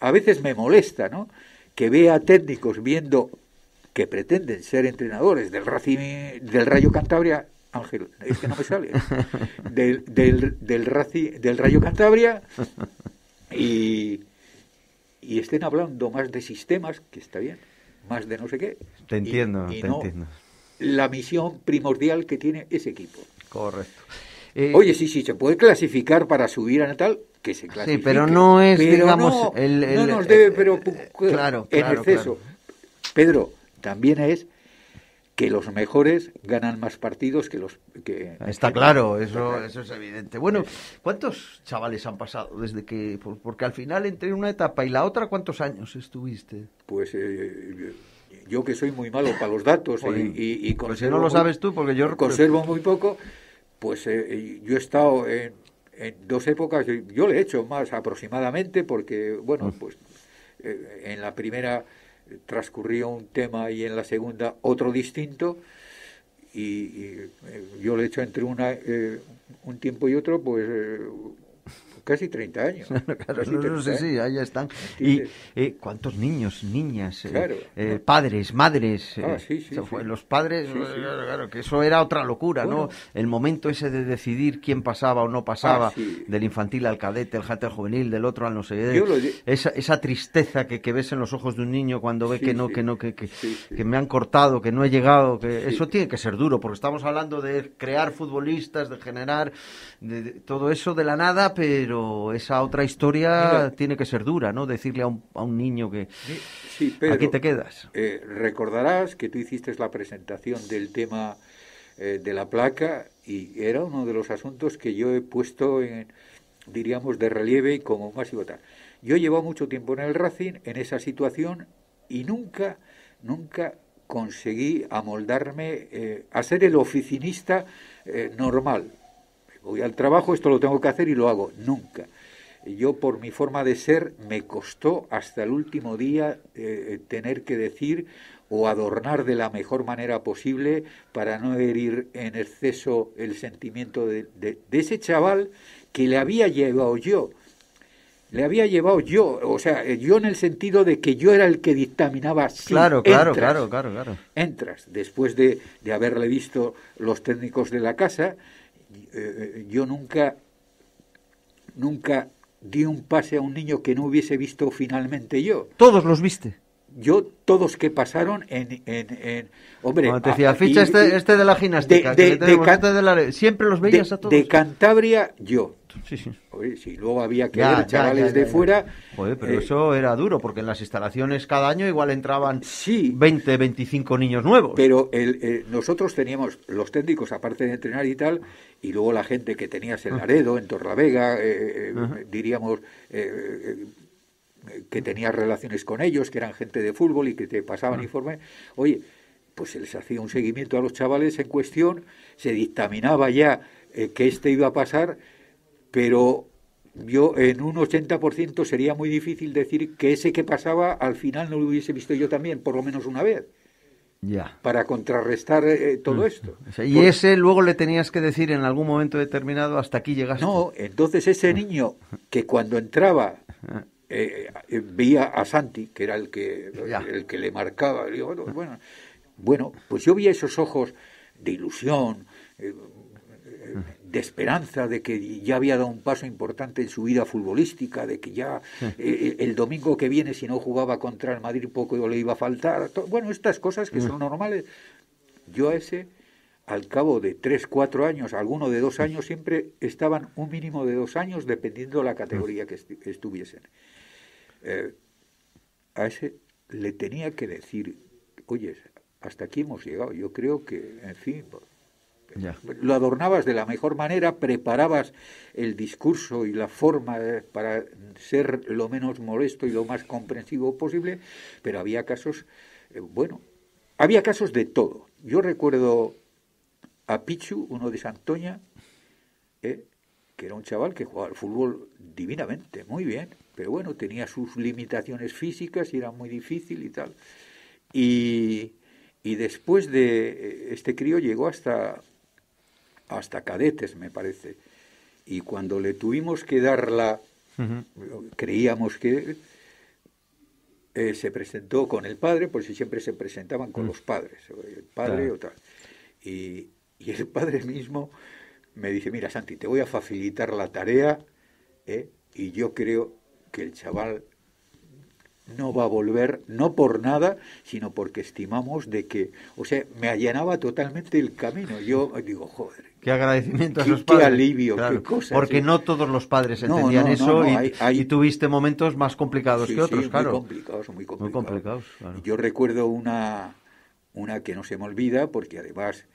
a veces me molesta, ¿no? Que vea técnicos viendo que pretenden ser entrenadores del, del Rayo Cantabria, Ángel, es que no me sale, ¿eh? [LAUGHS] del, del, del, Rayo Cantabria y, estén hablando más de sistemas, que está bien, más de no sé qué. Te entiendo, te entiendo. La misión primordial que tiene ese equipo. Correcto. Eh, Oye, sí, sí, se puede clasificar para subir a Natal, que se clasifique. Sí, pero no es, digamos, no, el, nos debe pero, eh, eh, claro, en exceso. Pedro, también es que los mejores ganan más partidos que los que está claro eso eso es evidente bueno cuántos chavales han pasado desde que porque al final entre una etapa y la otra cuántos años estuviste pues yo que soy muy malo para los datos y, pues no lo sabes tú porque yo conservo muy poco pues eh, eh, yo he estado en, dos épocas, yo, le he hecho más aproximadamente porque, bueno, mm. pues eh, en la primera transcurrió un tema y en la segunda otro distinto y, yo lo he hecho entre una, un tiempo y otro pues casi 30 años. están. ¿Y eh, cuántos niños, niñas, eh, eh, padres, madres? Ah, los padres, claro, que eso era otra locura, ¿no? El momento ese de decidir quién pasaba o no pasaba, ah, del infantil al cadete, el jate juvenil, del otro al no sé qué. Esa, tristeza que, que, ves en los ojos de un niño cuando ve que no, que no, que, que, me han cortado, que no he llegado, que eso tiene que ser duro, porque estamos hablando de crear futbolistas, de generar de, todo eso de la nada, pero pero esa otra historia tiene que ser dura, ¿no? Decirle a un, niño que sí, Pedro, aquí te quedas. Eh, recordarás que tú hiciste la presentación del tema eh, de la placa y era uno de los asuntos que yo he puesto, en, diríamos, de relieve y como y tal. Yo llevo mucho tiempo en el Racing, en esa situación, y nunca, nunca conseguí amoldarme eh, a ser el oficinista eh, normal voy al trabajo, esto lo tengo que hacer y lo hago. Nunca. Yo por mi forma de ser me costó hasta el último día eh, tener que decir o adornar de la mejor manera posible para no herir en exceso el sentimiento de, ese chaval que le había llevado yo le había llevado yo, o sea, eh, yo en el sentido de que yo era el que dictaminaba. claro, claro, claro, claro, claro, Entras, después de, de haberle visto los técnicos de la casa, eh, eh, yo nunca, nunca di un pase a un niño que no hubiese visto finalmente yo. ¿Todos los viste? Yo, todos que pasaron en... en, hombre, decía, ficha este, este, de la gimnástica, de, este siempre los veías a todos. De Cantabria, yo sí, sí. si luego había que chavales de fuera... pero eh, eso era duro, porque en las instalaciones cada año igual entraban sí, 20, 25 niños nuevos. Pero nosotros teníamos los técnicos, aparte de entrenar y tal, y luego la gente que tenías en ah. Laredo, en Torravega eh, eh diríamos eh, que tenías relaciones con ellos, que eran gente de fútbol y que te pasaban ah. informes. Oye, pues se les hacía un seguimiento a los chavales en cuestión, se dictaminaba ya que este iba a pasar pero yo en un 80% sería muy difícil decir que ese que pasaba al final no lo hubiese visto yo también, por lo menos una vez. Ya. Para contrarrestar eh, todo mm. esto. Y ese luego le tenías que decir en algún momento determinado hasta aquí llegaste. No, entonces ese ah. niño que cuando entraba ah. eh, eh, veía a Santi, que era el que, el que le marcaba, digo, bueno, bueno, pues yo vi esos ojos de ilusión, de esperanza, de que ya había dado un paso importante en su vida futbolística, de que ya eh, eh, el domingo que viene, si no jugaba contra el Madrid, poco le iba a faltar. bueno, estas cosas que mm. son normales. Yo a ese, al cabo de tres, cuatro años, alguno de dos años, siempre estaban un mínimo de dos años, dependiendo de la categoría que estuviesen. Eh, a ese le tenía que decir, oye, hasta aquí hemos llegado. Yo creo que, en fin, lo adornabas de la mejor manera, preparabas el discurso y la forma eh, para ser lo menos molesto y lo más comprensivo posible, pero había casos, eh, bueno, había casos de todo. Yo recuerdo a Pichu, uno de Santoña, eh, que era un chaval que jugaba al fútbol divinamente, muy bien, pero bueno, tenía sus limitaciones físicas y era muy difícil y tal. Y, y después de este crío llegó hasta hasta cadetes, me parece. Y cuando le tuvimos que darla, la… creíamos que se presentó con el padre, por pues si siempre se presentaban con los padres, el padre o tal. Y, el padre mismo me dice, mira, Santi, te voy a facilitar la tarea ¿eh? y yo creo que el chaval no va a volver, no por nada, sino porque estimamos de que, o sea, me allanaba totalmente el camino. Yo digo, joder. Qué agradecimiento a padres. Qué alivio, qué cosa. Porque ¿eh? no todos los padres entendían eso y, tuviste momentos más complicados que otros, claro. Muy complicados, muy complicados. Yo recuerdo una, una que no se me olvida, porque además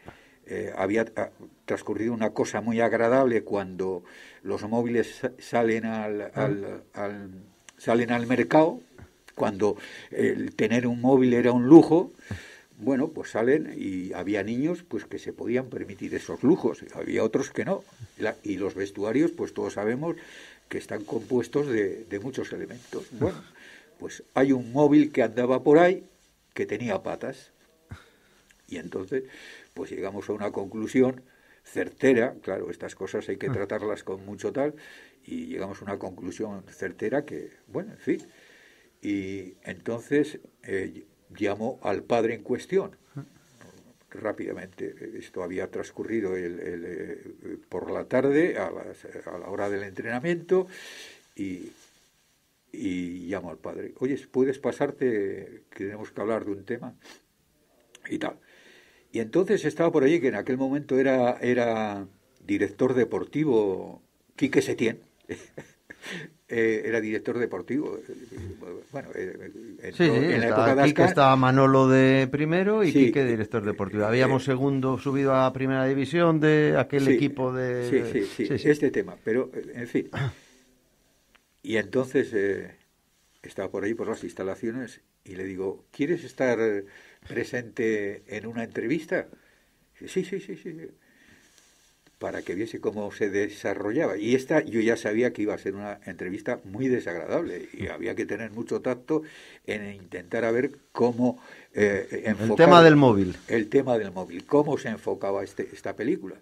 eh, había ah, transcurrido una cosa muy agradable cuando los móviles salen ah. al, al salen al mercado cuando el tener un móvil era un lujo, bueno, pues salen y había niños pues que se podían permitir esos lujos, había otros que no. y los vestuarios, pues todos sabemos que están compuestos de muchos elementos. Bueno, pues hay un móvil que andaba por ahí que tenía patas. Y entonces, pues llegamos a una conclusión certera, claro, estas cosas hay que ah. tratarlas con mucho tal, y llegamos a una conclusión certera que, bueno, en fin, y entonces eh, llamó al padre en cuestión. Rápidamente, esto había transcurrido eh, por la tarde, a, la hora del entrenamiento, y, y llamo al padre. Oye, ¿puedes pasarte? tenemos que hablar de un tema y tal. Y entonces estaba por allí, que en aquel momento era, era director deportivo Quique Setién. [LAUGHS] Eh, era director deportivo. Eh, bueno, eh, en la en la estaba, de estaba Manolo de primero y Quique director deportivo. Habíamos segundo subido a primera división de aquel equipo de... Sí, sí, sí, este tema. Pero, en fin. Y entonces estaba por ahí, por las instalaciones, y le digo, ¿quieres estar presente en una entrevista? Sí, sí, sí, sí para que viese cómo se desarrollaba. Y esta yo ya sabía que iba a ser una entrevista muy desagradable y mm. había que tener mucho tacto en intentar a ver cómo eh, eh, El tema del móvil. El tema del móvil, cómo se enfocaba este, esta película.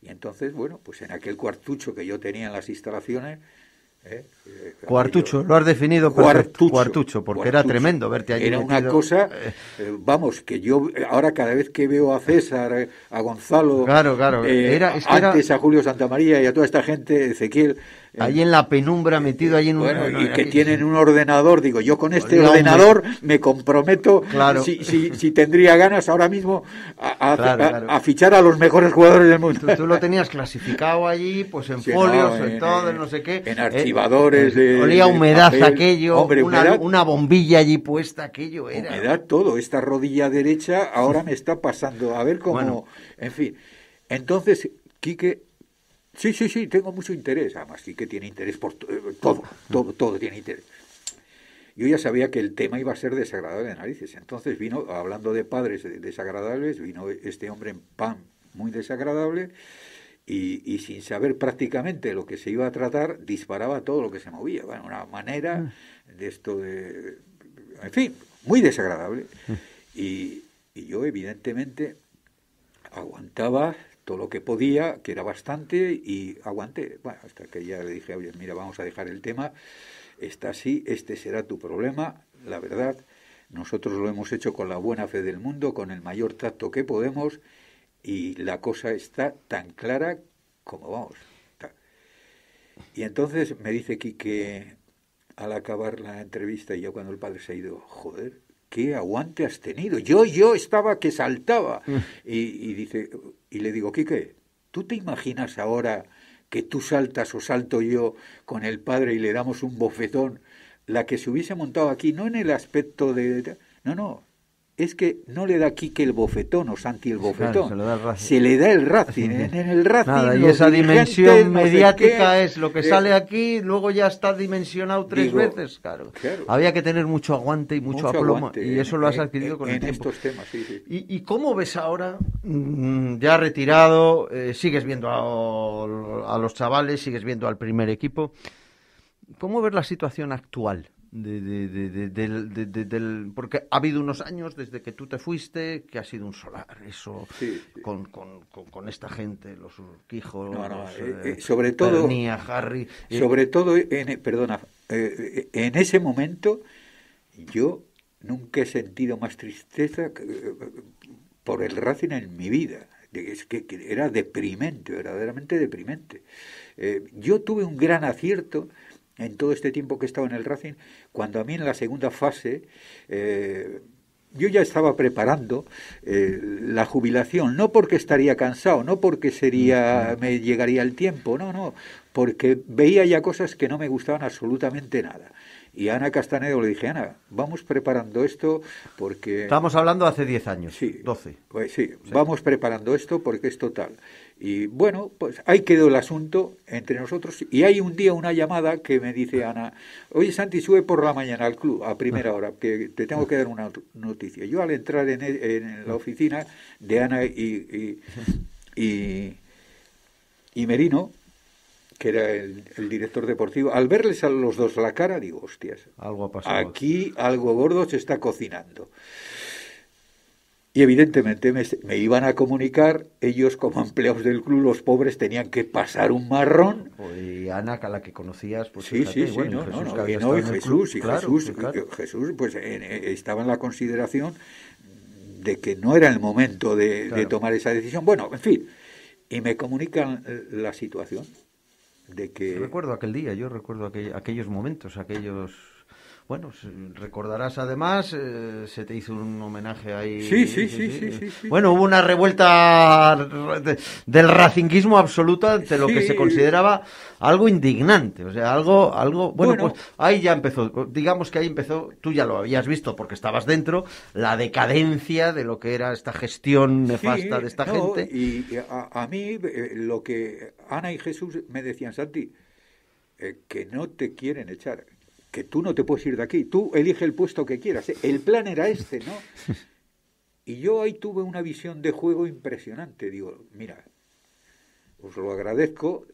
Y entonces, bueno, pues en aquel cuartucho que yo tenía en las instalaciones, ¿Eh? Cuartucho, lo has definido Cuartucho, porque era tremendo verte allí. Era una cosa, eh, vamos, que yo ahora cada vez que veo a César, a Gonzalo, claro, claro. Eh, era, antes a Julio Santamaría y a toda esta gente, Ezequiel, ahí eh, en la penumbra eh, metido allí en un y que tienen un ordenador digo yo con este ordenador me comprometo claro. si, si, si, tendría ganas ahora mismo a, fichar a los mejores jugadores del mundo tú, lo tenías clasificado allí pues en [LAUGHS] folios en, todo no sé qué en eh, archivadores de, olía humedad aquello una, bombilla allí puesta aquello era humedad todo esta rodilla derecha ahora me está pasando a ver cómo en fin entonces Quique Sí, sí, sí, tengo mucho interés. Además, sí que tiene interés por eh, todo, todo, todo tiene interés. Yo ya sabía que el tema iba a ser desagradable de narices. Entonces vino, hablando de padres desagradables, vino este hombre en pan muy desagradable y, sin saber prácticamente lo que se iba a tratar, disparaba todo lo que se movía. Bueno, una manera ah. de esto de... En fin, muy desagradable. Ah. y yo evidentemente aguantaba lo que podía, que era bastante, y aguanté. Bueno, hasta que ya le dije, oye, mira, vamos a dejar el tema, está así, este será tu problema, la verdad. Nosotros lo hemos hecho con la buena fe del mundo, con el mayor tacto que podemos, y la cosa está tan clara como vamos. Y entonces me dice que al acabar la entrevista, y yo cuando el padre se ha ido, joder, qué aguante has tenido. Yo, yo estaba que saltaba. Mm. Y, dice, y le digo, Quique, ¿tú te imaginas ahora que tú saltas o salto yo con el padre y le damos un bofetón? La que se hubiese montado aquí, no en el aspecto de... No, no, es que no le da Quique el bofetón o Santi el bofetón. se, le da el Racing. ¿eh? y esa dimensión mediática es lo que eh, sale aquí, luego ya está dimensionado tres veces. Claro. Había que tener mucho aguante y mucho, aplomo. y eso lo has eh, adquirido con el tiempo. temas. ¿Y, cómo ves ahora, mm, ya retirado, sigues viendo a, a los chavales, sigues viendo al primer equipo? ¿Cómo ves la situación actual? de, de, porque ha habido unos años desde que tú te fuiste que ha sido un solar, eso Con, con, esta gente, los Urquijo, eh, eh, eh, sobre todo, Harry. Sobre todo, en, perdona, en ese momento yo nunca he sentido más tristeza por el Racing en mi vida. Es que era deprimente, verdaderamente deprimente. yo tuve un gran acierto en todo este tiempo que he estado en el Racing, cuando a mí en la segunda fase eh, yo ya estaba preparando eh, la jubilación, no porque estaría cansado, no porque sería me llegaría el tiempo, no, no, porque veía ya cosas que no me gustaban absolutamente nada. Y a Ana Castanedo le dije, Ana, vamos preparando esto porque... Estamos hablando hace 10 años, sí, 12. Pues sí, vamos preparando esto porque es total. Y bueno, pues ahí quedó el asunto entre nosotros. Y hay un día una llamada que me dice Ana, oye Santi, sube por la mañana al club a primera hora, que te tengo que dar una noticia. Yo al entrar en, la oficina de Ana y, y, Merino, que era el, director deportivo, al verles a los dos la cara, digo, hostias, algo ha pasado. Aquí algo gordo se está cocinando. Y evidentemente me, iban a comunicar, ellos como empleados del club, los pobres tenían que pasar un marrón. Y Ana, a la que conocías, pues sí, Jesús, y, Jesús, y Jesús, pues eh, estaba en la consideración de que no era el momento de, tomar esa decisión. Bueno, en fin, y me comunican eh, la situación de que... recuerdo aquel día, yo recuerdo aquel, aquellos momentos, aquellos bueno, recordarás además, eh, se te hizo un homenaje ahí. Sí sí sí, sí, sí, Bueno, hubo una revuelta del racinguismo absoluto ante lo que se consideraba algo indignante, o sea, algo, algo. Bueno, pues ahí ya empezó, digamos que ahí empezó, tú ya lo habías visto porque estabas dentro, la decadencia de lo que era esta gestión nefasta de esta gente. Y a, mí eh, lo que Ana y Jesús me decían, Santi, eh, que no te quieren echar que tú no te puedes ir de aquí, tú elige el puesto que quieras. ¿eh? El plan era este, ¿no? Y yo ahí tuve una visión de juego impresionante. Digo, mira, os lo agradezco,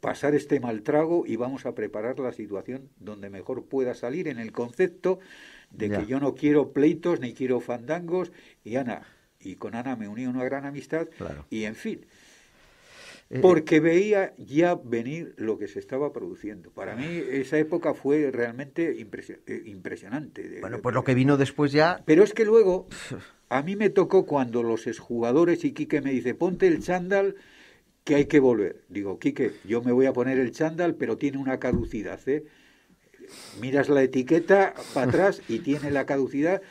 pasar este mal trago y vamos a preparar la situación donde mejor pueda salir en el concepto de que yo no quiero pleitos ni quiero fandangos. Y Ana, y con Ana me uní una gran amistad. Y en fin, eh, porque veía ya venir lo que se estaba produciendo. Para mí esa época fue realmente eh, impresionante. Bueno, pues lo que vino después ya... Pero es que luego [LAUGHS] a mí me tocó cuando los exjugadores y Quique me dice, ponte el chándal que hay que volver. Digo, Quique, yo me voy a poner el chándal, pero tiene una caducidad. ¿eh? Miras la etiqueta para atrás y tiene la caducidad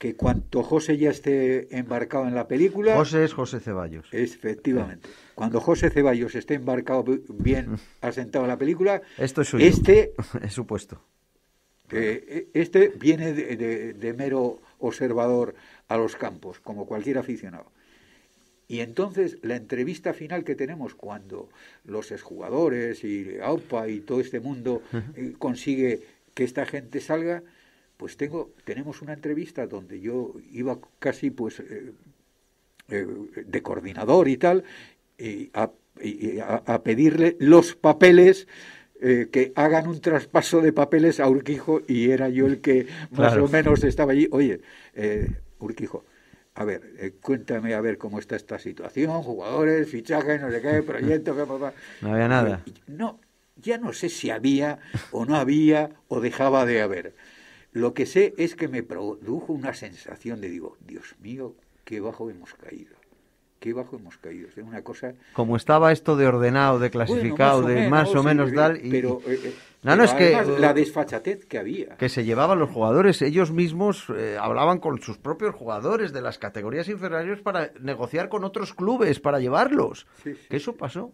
que cuando José ya esté embarcado en la película... José es José Ceballos. Efectivamente. Ah. Cuando José Ceballos esté embarcado bien [LAUGHS] asentado en la película... Esto es suyo. Este... [LAUGHS] es supuesto. E, este viene de, mero observador a los campos, como cualquier aficionado. Y entonces la entrevista final que tenemos cuando los exjugadores y AUPA y todo este mundo eh, consigue que esta gente salga pues tengo, tenemos una entrevista donde yo iba casi pues eh, eh, de coordinador y tal, y a, pedirle los papeles. Eh, que hagan un traspaso de papeles a Urquijo y era yo el que más o menos estaba allí. Oye, Urquijo, a ver, cuéntame a ver cómo está esta situación, jugadores, fichajes, no sé qué, proyecto qué papá. No había nada. No, ya no sé si había o no había o dejaba de haber. Lo que sé es que me produjo una sensación de, digo, Dios mío, qué bajo hemos caído. Qué bajo hemos caído. Es una cosa... Como estaba esto de ordenado, de clasificado, de más o menos tal... y... Eh, eh, no, no, es que. La desfachatez que había. Que se llevaban los jugadores. Ellos mismos eh, hablaban con sus propios jugadores de las categorías inferiores para negociar con otros clubes, para llevarlos. que eso pasó.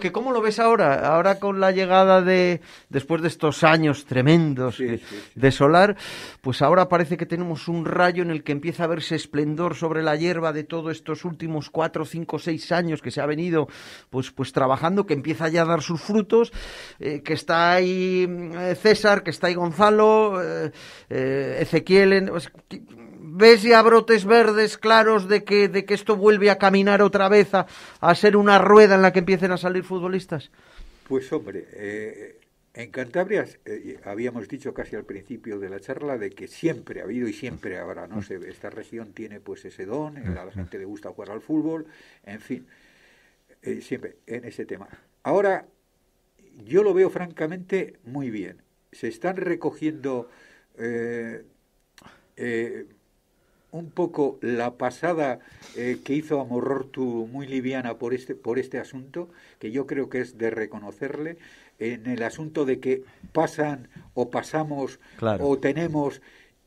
que ¿cómo lo ves ahora? Ahora con la llegada de. Después de estos años tremendos de Solar, pues ahora parece que tenemos un rayo en el que empieza a verse esplendor sobre la hierba de todos estos últimos cuatro, cinco, seis años que se ha venido pues, pues trabajando, que empieza ya a dar sus frutos, eh, que está ahí eh, César, que está ahí Gonzalo, eh, eh, Ezequiel, ves ya brotes verdes claros de que, de que esto vuelve a caminar otra vez, a, ser una rueda en la que empiecen a salir futbolistas? Pues hombre, en Cantabria habíamos dicho casi al principio de la charla de que siempre ha habido y siempre habrá, no sé, esta región tiene pues ese don, a la gente le gusta jugar al fútbol, en fin, siempre en ese tema. Ahora yo lo veo francamente muy bien. Se están recogiendo eh, eh, un poco la pasada eh, que hizo Amorortu muy liviana por este, por este asunto, que yo creo que es de reconocerle, en el asunto de que pasan o pasamos o tenemos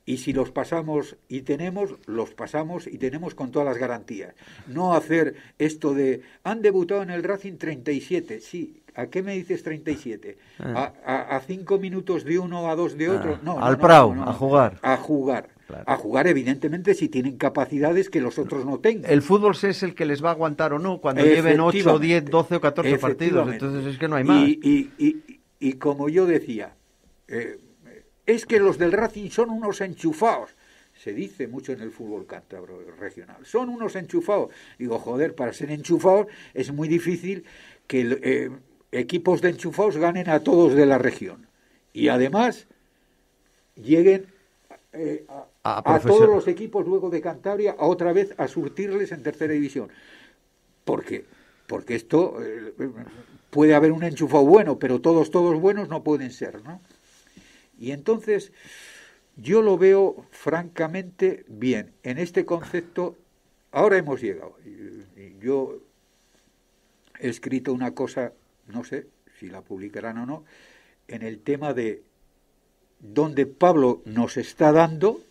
y si los pasamos y tenemos, los pasamos y tenemos con todas las garantías. No hacer esto de, han debutado en el Racing 37, sí. ¿A qué me dices 37? Ah. ¿A, a, cinco minutos de uno a dos de ah. otro? No, al no, Prau, a jugar. A jugar. a jugar evidentemente si tienen capacidades que los otros no tengan. El fútbol es el que les va a aguantar o no cuando lleven 8, 10, 12 o 14 partidos, entonces es que no hay más. Y, como yo decía, eh, es que los del Racing son unos enchufados. Se dice mucho en el fútbol cántabro regional. Son unos enchufados. Digo, joder, para ser enchufados es muy difícil que eh, equipos de enchufados ganen a todos de la región. Y además lleguen eh, a, todos los equipos luego de Cantabria a otra vez a surtirles en tercera división. ¿Por Porque esto eh, puede haber un enchufado bueno, pero todos, todos buenos no pueden ser, ¿no? Y entonces yo lo veo francamente bien. En este concepto, ahora hemos llegado. Yo he escrito una cosa, no sé si la publicarán o no, en el tema de donde Pablo nos está dando,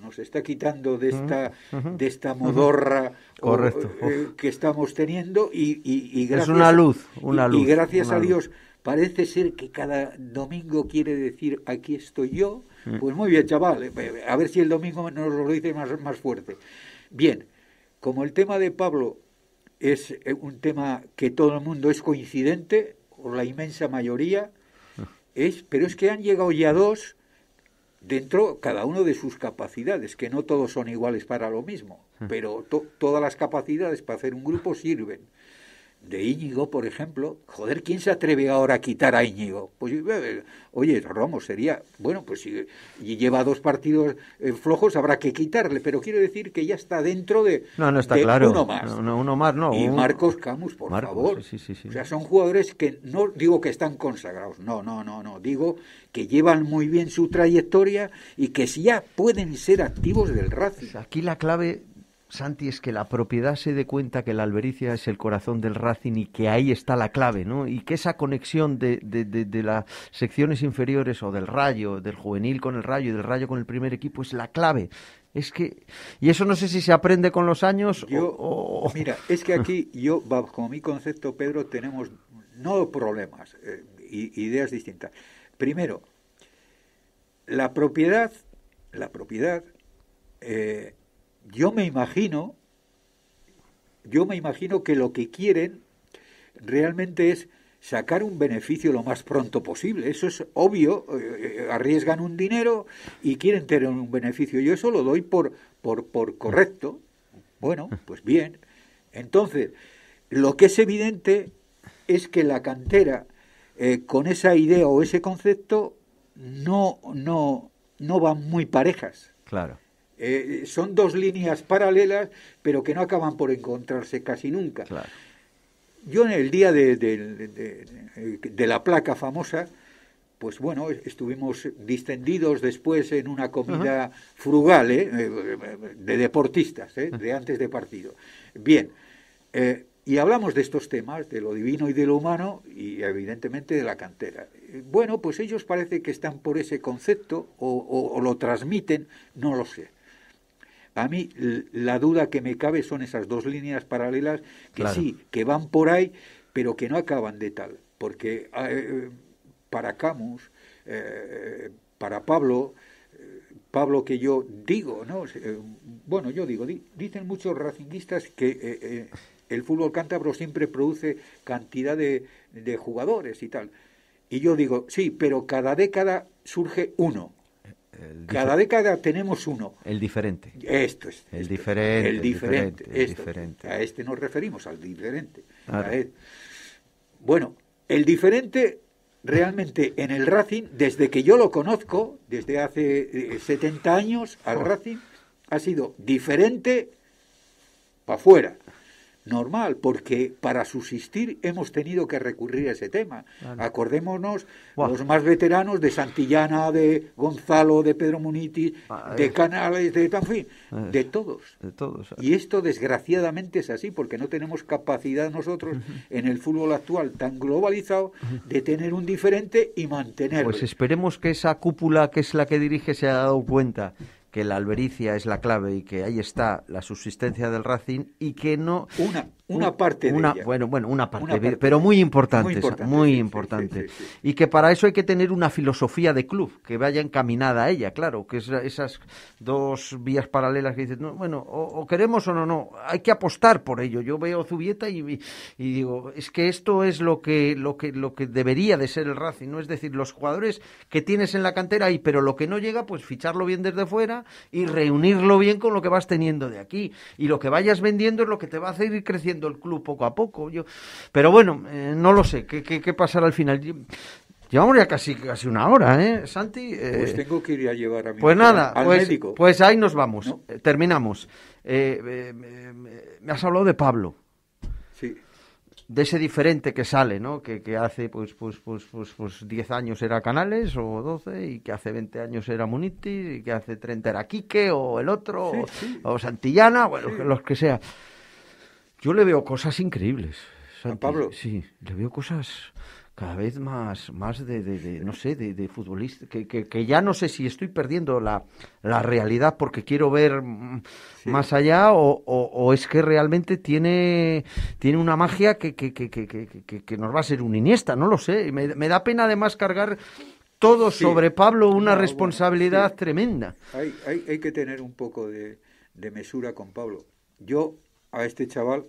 nos está quitando de esta, de esta modorra correcto eh, que estamos teniendo y, gracias, es una luz, una luz, y, gracias a Dios parece ser que cada domingo quiere decir aquí estoy yo. Mm. Pues muy bien, chaval, eh, eh, a ver si el domingo nos lo dice más, más fuerte. Bien, como el tema de Pablo es eh, un tema que todo el mundo es coincidente, o la inmensa mayoría, ah. es, pero es que han llegado ya dos dentro cada uno de sus capacidades, que no todos son iguales para lo mismo, mm. pero todas las capacidades para hacer un grupo sirven de Íñigo, por ejemplo, joder, ¿quién se atreve ahora a quitar a Íñigo? Pues, eh, oye, Romo sería, bueno, pues si lleva dos partidos eh, flojos habrá que quitarle, pero quiero decir que ya está dentro de, uno más. No, uno más no. Y Marcos Camus, por favor. O sea, son jugadores que no digo que están consagrados, no, no, no, no, digo que llevan muy bien su trayectoria y que ya pueden ser activos del Racing. Pues aquí la clave Santi, es que la propiedad se dé cuenta que la albericia es el corazón del Racing y que ahí está la clave, ¿no? Y que esa conexión de, de, de, las secciones inferiores o del rayo, del juvenil con el rayo y del rayo con el primer equipo es la clave. Es que, y eso no sé si se aprende con los años o, Mira, es que aquí yo, bajo mi concepto, Pedro, tenemos no problemas, eh, ideas distintas. Primero, la propiedad, la propiedad eh, yo me imagino, yo me imagino que lo que quieren realmente es sacar un beneficio lo más pronto posible. Eso es obvio, eh, eh, arriesgan un dinero y quieren tener un beneficio. Yo eso lo doy por, por, correcto. Bueno, pues bien. Entonces, lo que es evidente es que la cantera, eh, con esa idea o ese concepto, no, no, no van muy parejas. Claro. Eh, son dos líneas paralelas, pero que no acaban por encontrarse casi nunca. Yo en el día de, la placa famosa, pues bueno, estuvimos distendidos después en una comida frugal ¿eh? Eh, de deportistas, de antes de partido. Bien, y hablamos de estos temas, de lo divino y de lo humano, y evidentemente de la cantera. Bueno, pues ellos parece que están por ese concepto o lo transmiten, no lo sé. A mí la duda que me cabe son esas dos líneas paralelas que sí, que van por ahí, pero que no acaban de tal. Porque eh, para Camus, eh, para Pablo, eh, Pablo que yo digo, ¿no? bueno, yo digo, dicen muchos racinguistas que el fútbol cántabro siempre produce cantidad de, de jugadores y tal. Y yo digo, sí, pero cada década surge uno. Cada década tenemos uno. El diferente. Esto es. El diferente. El diferente. A este nos referimos, al diferente. Bueno, el diferente realmente en el Racing, desde que yo lo conozco, desde hace 70 eh, años al oh. Racing, ha sido diferente para afuera normal, porque para subsistir hemos tenido que recurrir a ese tema. Acordémonos, los más veteranos de Santillana, de Gonzalo, de Pedro Munitis, ah, de eh. Canales, de en fin, eh. de todos. De todos eh. y esto desgraciadamente es así, porque no tenemos capacidad nosotros en el fútbol actual tan globalizado de tener un diferente y mantenerlo. Pues esperemos que esa cúpula que es la que dirige se haya dado cuenta que la albericia es la clave y que ahí está la subsistencia del Racing y que no una una parte una, de ella. bueno bueno una parte, pero muy importante muy importante, y que para eso hay que tener una filosofía de club que vaya encaminada a ella claro que es, esas dos vías paralelas que dicen bueno o, queremos o no no hay que apostar por ello yo veo Zubieta y, y, digo es que esto es lo que lo que lo que debería de ser el Racing no es decir los jugadores que tienes en la cantera ahí pero lo que no llega pues ficharlo bien desde fuera y reunirlo bien con lo que vas teniendo de aquí. Y lo que vayas vendiendo es lo que te va a hacer ir creciendo el club poco a poco. Yo, pero bueno, eh, no lo sé, ¿qué, qué, pasará al final? Llevamos ya casi, casi una hora, ¿eh, Santi? Eh, pues tengo que ir a llevar a mi Pues nada, pues, pues, ahí nos vamos, eh, terminamos. me has hablado de Pablo. Sí de ese diferente que sale, ¿no? Que, hace pues pues pues pues pues 10 años era Canales o 12 y que hace 20 años era Muniti y que hace 30 era Quique o el otro o, Santillana o, Santillana, bueno, los que sea. Yo le veo cosas increíbles. Pablo? Sí, le veo cosas cada vez más, más de, no sé, de, futbolista, que, ya no sé si estoy perdiendo la, la realidad porque quiero ver mm, más allá o, es que realmente tiene, tiene una magia que, que, nos va a ser un Iniesta, no lo sé. Me, da pena además cargar todo sobre Pablo una responsabilidad tremenda. Hay, hay, hay, que tener un poco de, de mesura con Pablo. Yo a este chaval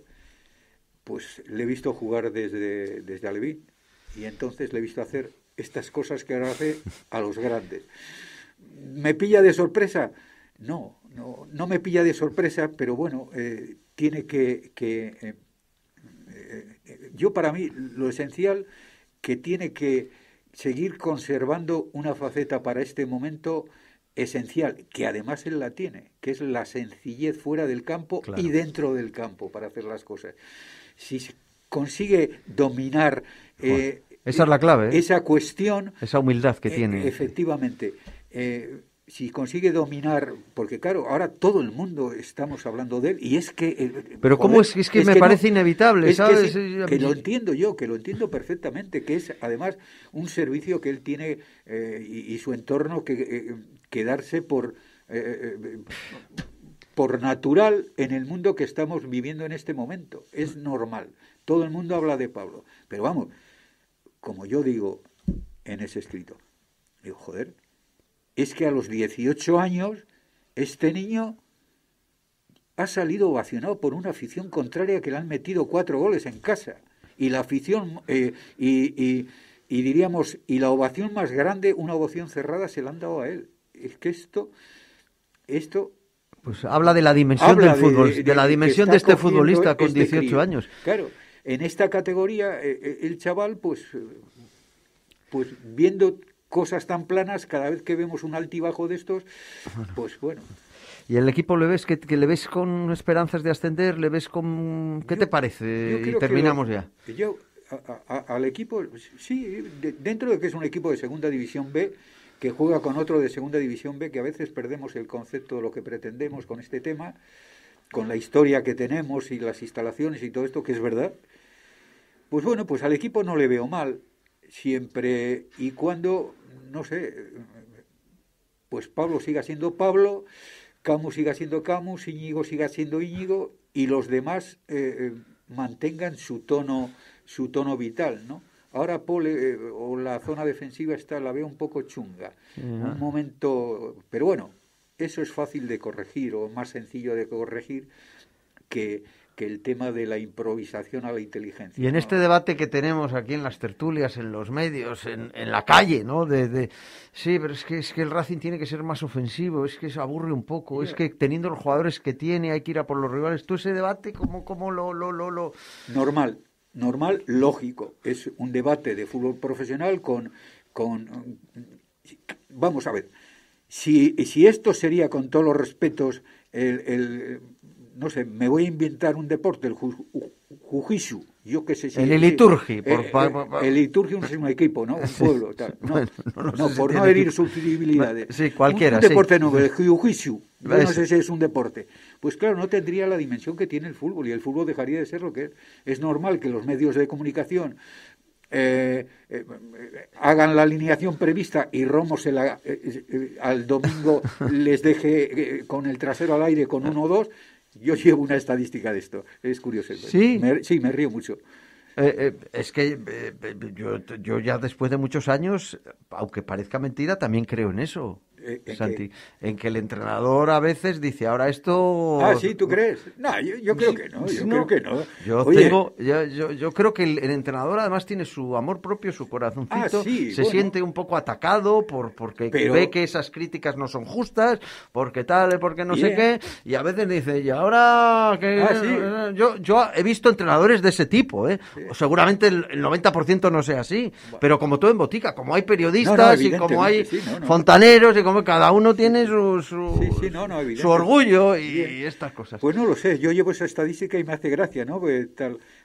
pues le he visto jugar desde, desde Alevín y entonces le he visto hacer estas cosas que ahora hace a los grandes. ¿Me pilla de sorpresa? No, no, no me pilla de sorpresa, pero bueno, eh, tiene que... que eh, eh, yo para mí lo esencial que tiene que seguir conservando una faceta para este momento esencial, que además él la tiene, que es la sencillez fuera del campo y dentro del campo para hacer las cosas. Si consigue dominar eh, esa es la eh, clave. ¿eh? Esa cuestión. Esa humildad que tiene. Efectivamente. si consigue dominar, porque claro, ahora todo el mundo estamos hablando de él, y es que... Pero ¿cómo es, que me parece inevitable, Que, lo entiendo yo, que lo entiendo perfectamente, que es además un servicio que él tiene y, y, su entorno que quedarse por... por natural en el mundo que estamos viviendo en este momento. Es normal. Todo el mundo habla de Pablo. Pero vamos, como yo digo en ese escrito, digo, joder, es que a los 18 años este niño ha salido ovacionado por una afición contraria que le han metido cuatro goles en casa. Y la afición, eh, y, diríamos, y la ovación más grande, una ovación cerrada, se la han dado a él. Es que esto, esto pues habla de la dimensión del fútbol, de, la dimensión de este futbolista con 18 este años. Claro, en esta categoría eh, eh, el chaval, pues, eh, pues viendo cosas tan planas, cada vez que vemos un altibajo de estos, pues bueno. ¿Y el equipo le ves que, le ves con esperanzas de ascender? ¿Le ves con qué te parece? Y terminamos ya. Yo al equipo sí, dentro de que es un equipo de segunda división B que juega con otro de segunda división B que a veces perdemos el concepto de lo que pretendemos con este tema, con la historia que tenemos y las instalaciones y todo esto que es verdad, pues bueno, pues al equipo no le veo mal, siempre y cuando, no sé, pues Pablo siga siendo Pablo, Camus siga siendo Camus, Íñigo siga siendo Iñigo y los demás eh, eh, mantengan su tono, su tono vital, ¿no? Ahora Pole eh, o la zona defensiva está, la veo un poco chunga. Un momento, pero bueno, eso es fácil de corregir o más sencillo de corregir que que el tema de la improvisación a la inteligencia. Y en este debate que tenemos aquí en las tertulias, en los medios, en, la calle, ¿no? De, de, sí, pero es que, es que el Racing tiene que ser más ofensivo, es que se aburre un poco, es que teniendo los jugadores que tiene hay que ir a por los rivales. ¿Tú ese debate cómo, lo, lo, lo, lo...? Normal, normal, lógico. Es un debate de fútbol profesional con... con vamos a ver, si, esto sería con todos los respetos el no sé, me voy a inventar un deporte, el jujishu, yo qué sé si... El liturgi, por eh, favor. Eh, el liturgi es un equipo, ¿no? Un pueblo, tal. No, no, por no herir susceptibilidades. Sí, cualquiera, un, deporte no, el jujishu, yo no sé si es un deporte. Pues claro, no tendría la dimensión que tiene el fútbol y el fútbol dejaría de ser lo que es. Es normal que los medios de comunicación eh, hagan la alineación prevista y Romo la, al domingo [LAUGHS] les deje con el trasero al aire con uno o dos, yo llevo una estadística de esto. Es curioso. Sí, me, río mucho. Eh, eh, es que eh, yo, yo, ya después de muchos años, aunque parezca mentira, también creo en eso en, eh, eh, Santi, que... Eh, en que el entrenador a veces dice, ahora esto... Ah, sí, ¿tú crees? No, yo, creo que no, yo creo que no. yo, creo que el, entrenador además tiene su amor propio, su corazoncito, ah, se siente un poco atacado por porque ve que esas críticas no son justas, porque tal, porque no sé qué, y a veces dice, y ahora ah, yo, he visto entrenadores de ese tipo, ¿eh? Seguramente el, 90% no sea así, pero como todo en botica, como hay periodistas y como hay fontaneros y como pues cada uno tiene su, su, orgullo y, estas cosas. Pues no lo sé, yo llevo esa estadística y me hace gracia, ¿no? Pues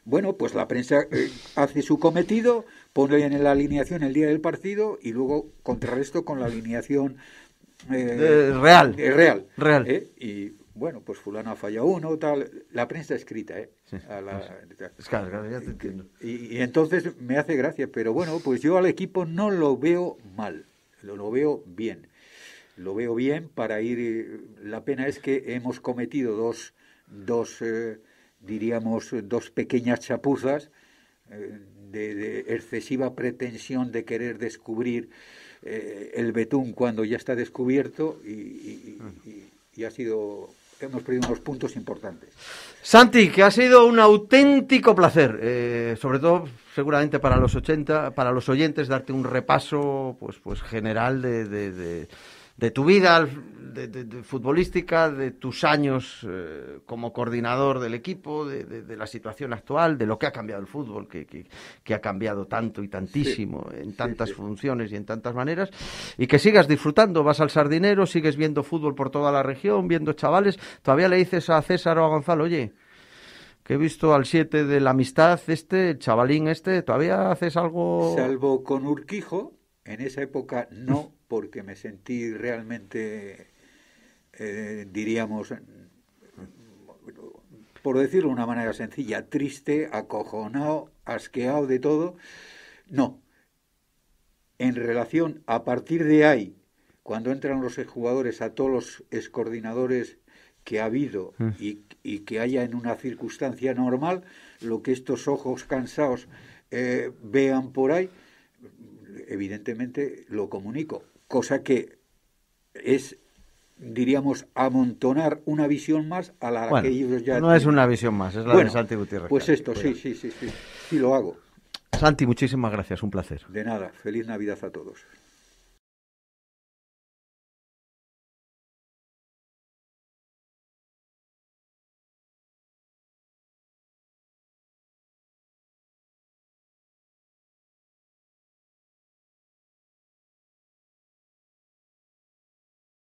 bueno, pues la prensa eh, hace su cometido, pone en la alineación el día del partido y luego contrarresto con la alineación eh, eh, real. real. Real. y bueno, pues fulano ha fallado uno, tal. La prensa escrita, ¿eh? Y, entonces me hace gracia, pero bueno, pues yo al equipo no lo veo mal, lo veo bien lo veo bien para ir. Eh, la pena es que hemos cometido dos, dos eh, diríamos, dos pequeñas chapuzas eh, de, excesiva pretensión de querer descubrir el betún cuando ya está descubierto y, ha sido hemos perdido unos puntos importantes. Santi, que ha sido un auténtico placer, sobre todo seguramente para los 80, para los oyentes, darte un repaso pues, pues general de de tu vida futbolística, de tus años eh, como coordinador del equipo, de, la situación actual, de lo que ha cambiado el fútbol, que, ha cambiado tanto y tantísimo en tantas funciones y en tantas maneras, y que sigas disfrutando. Vas al sardinero, sigues viendo fútbol por toda la región, viendo chavales. Todavía le dices a César o a Gonzalo, oye, que he visto al 7 de la amistad, este, el chavalín este, ¿todavía haces algo? Salvo con Urquijo, en esa época no, porque me sentí realmente, eh, diríamos, por decirlo de una manera sencilla, triste, acojonado, asqueado de todo. No. En relación, a partir de ahí, cuando entran los jugadores a todos los excoordinadores que ha habido mm. y, que haya en una circunstancia normal, lo que estos ojos cansados eh, vean por ahí, evidentemente lo comunico cosa que es diríamos amontonar una visión más a la que ellos ya no es una visión más es la de Santi Gutiérrez pues esto sí, sí sí sí sí lo hago Santi muchísimas gracias un placer de nada feliz navidad a todos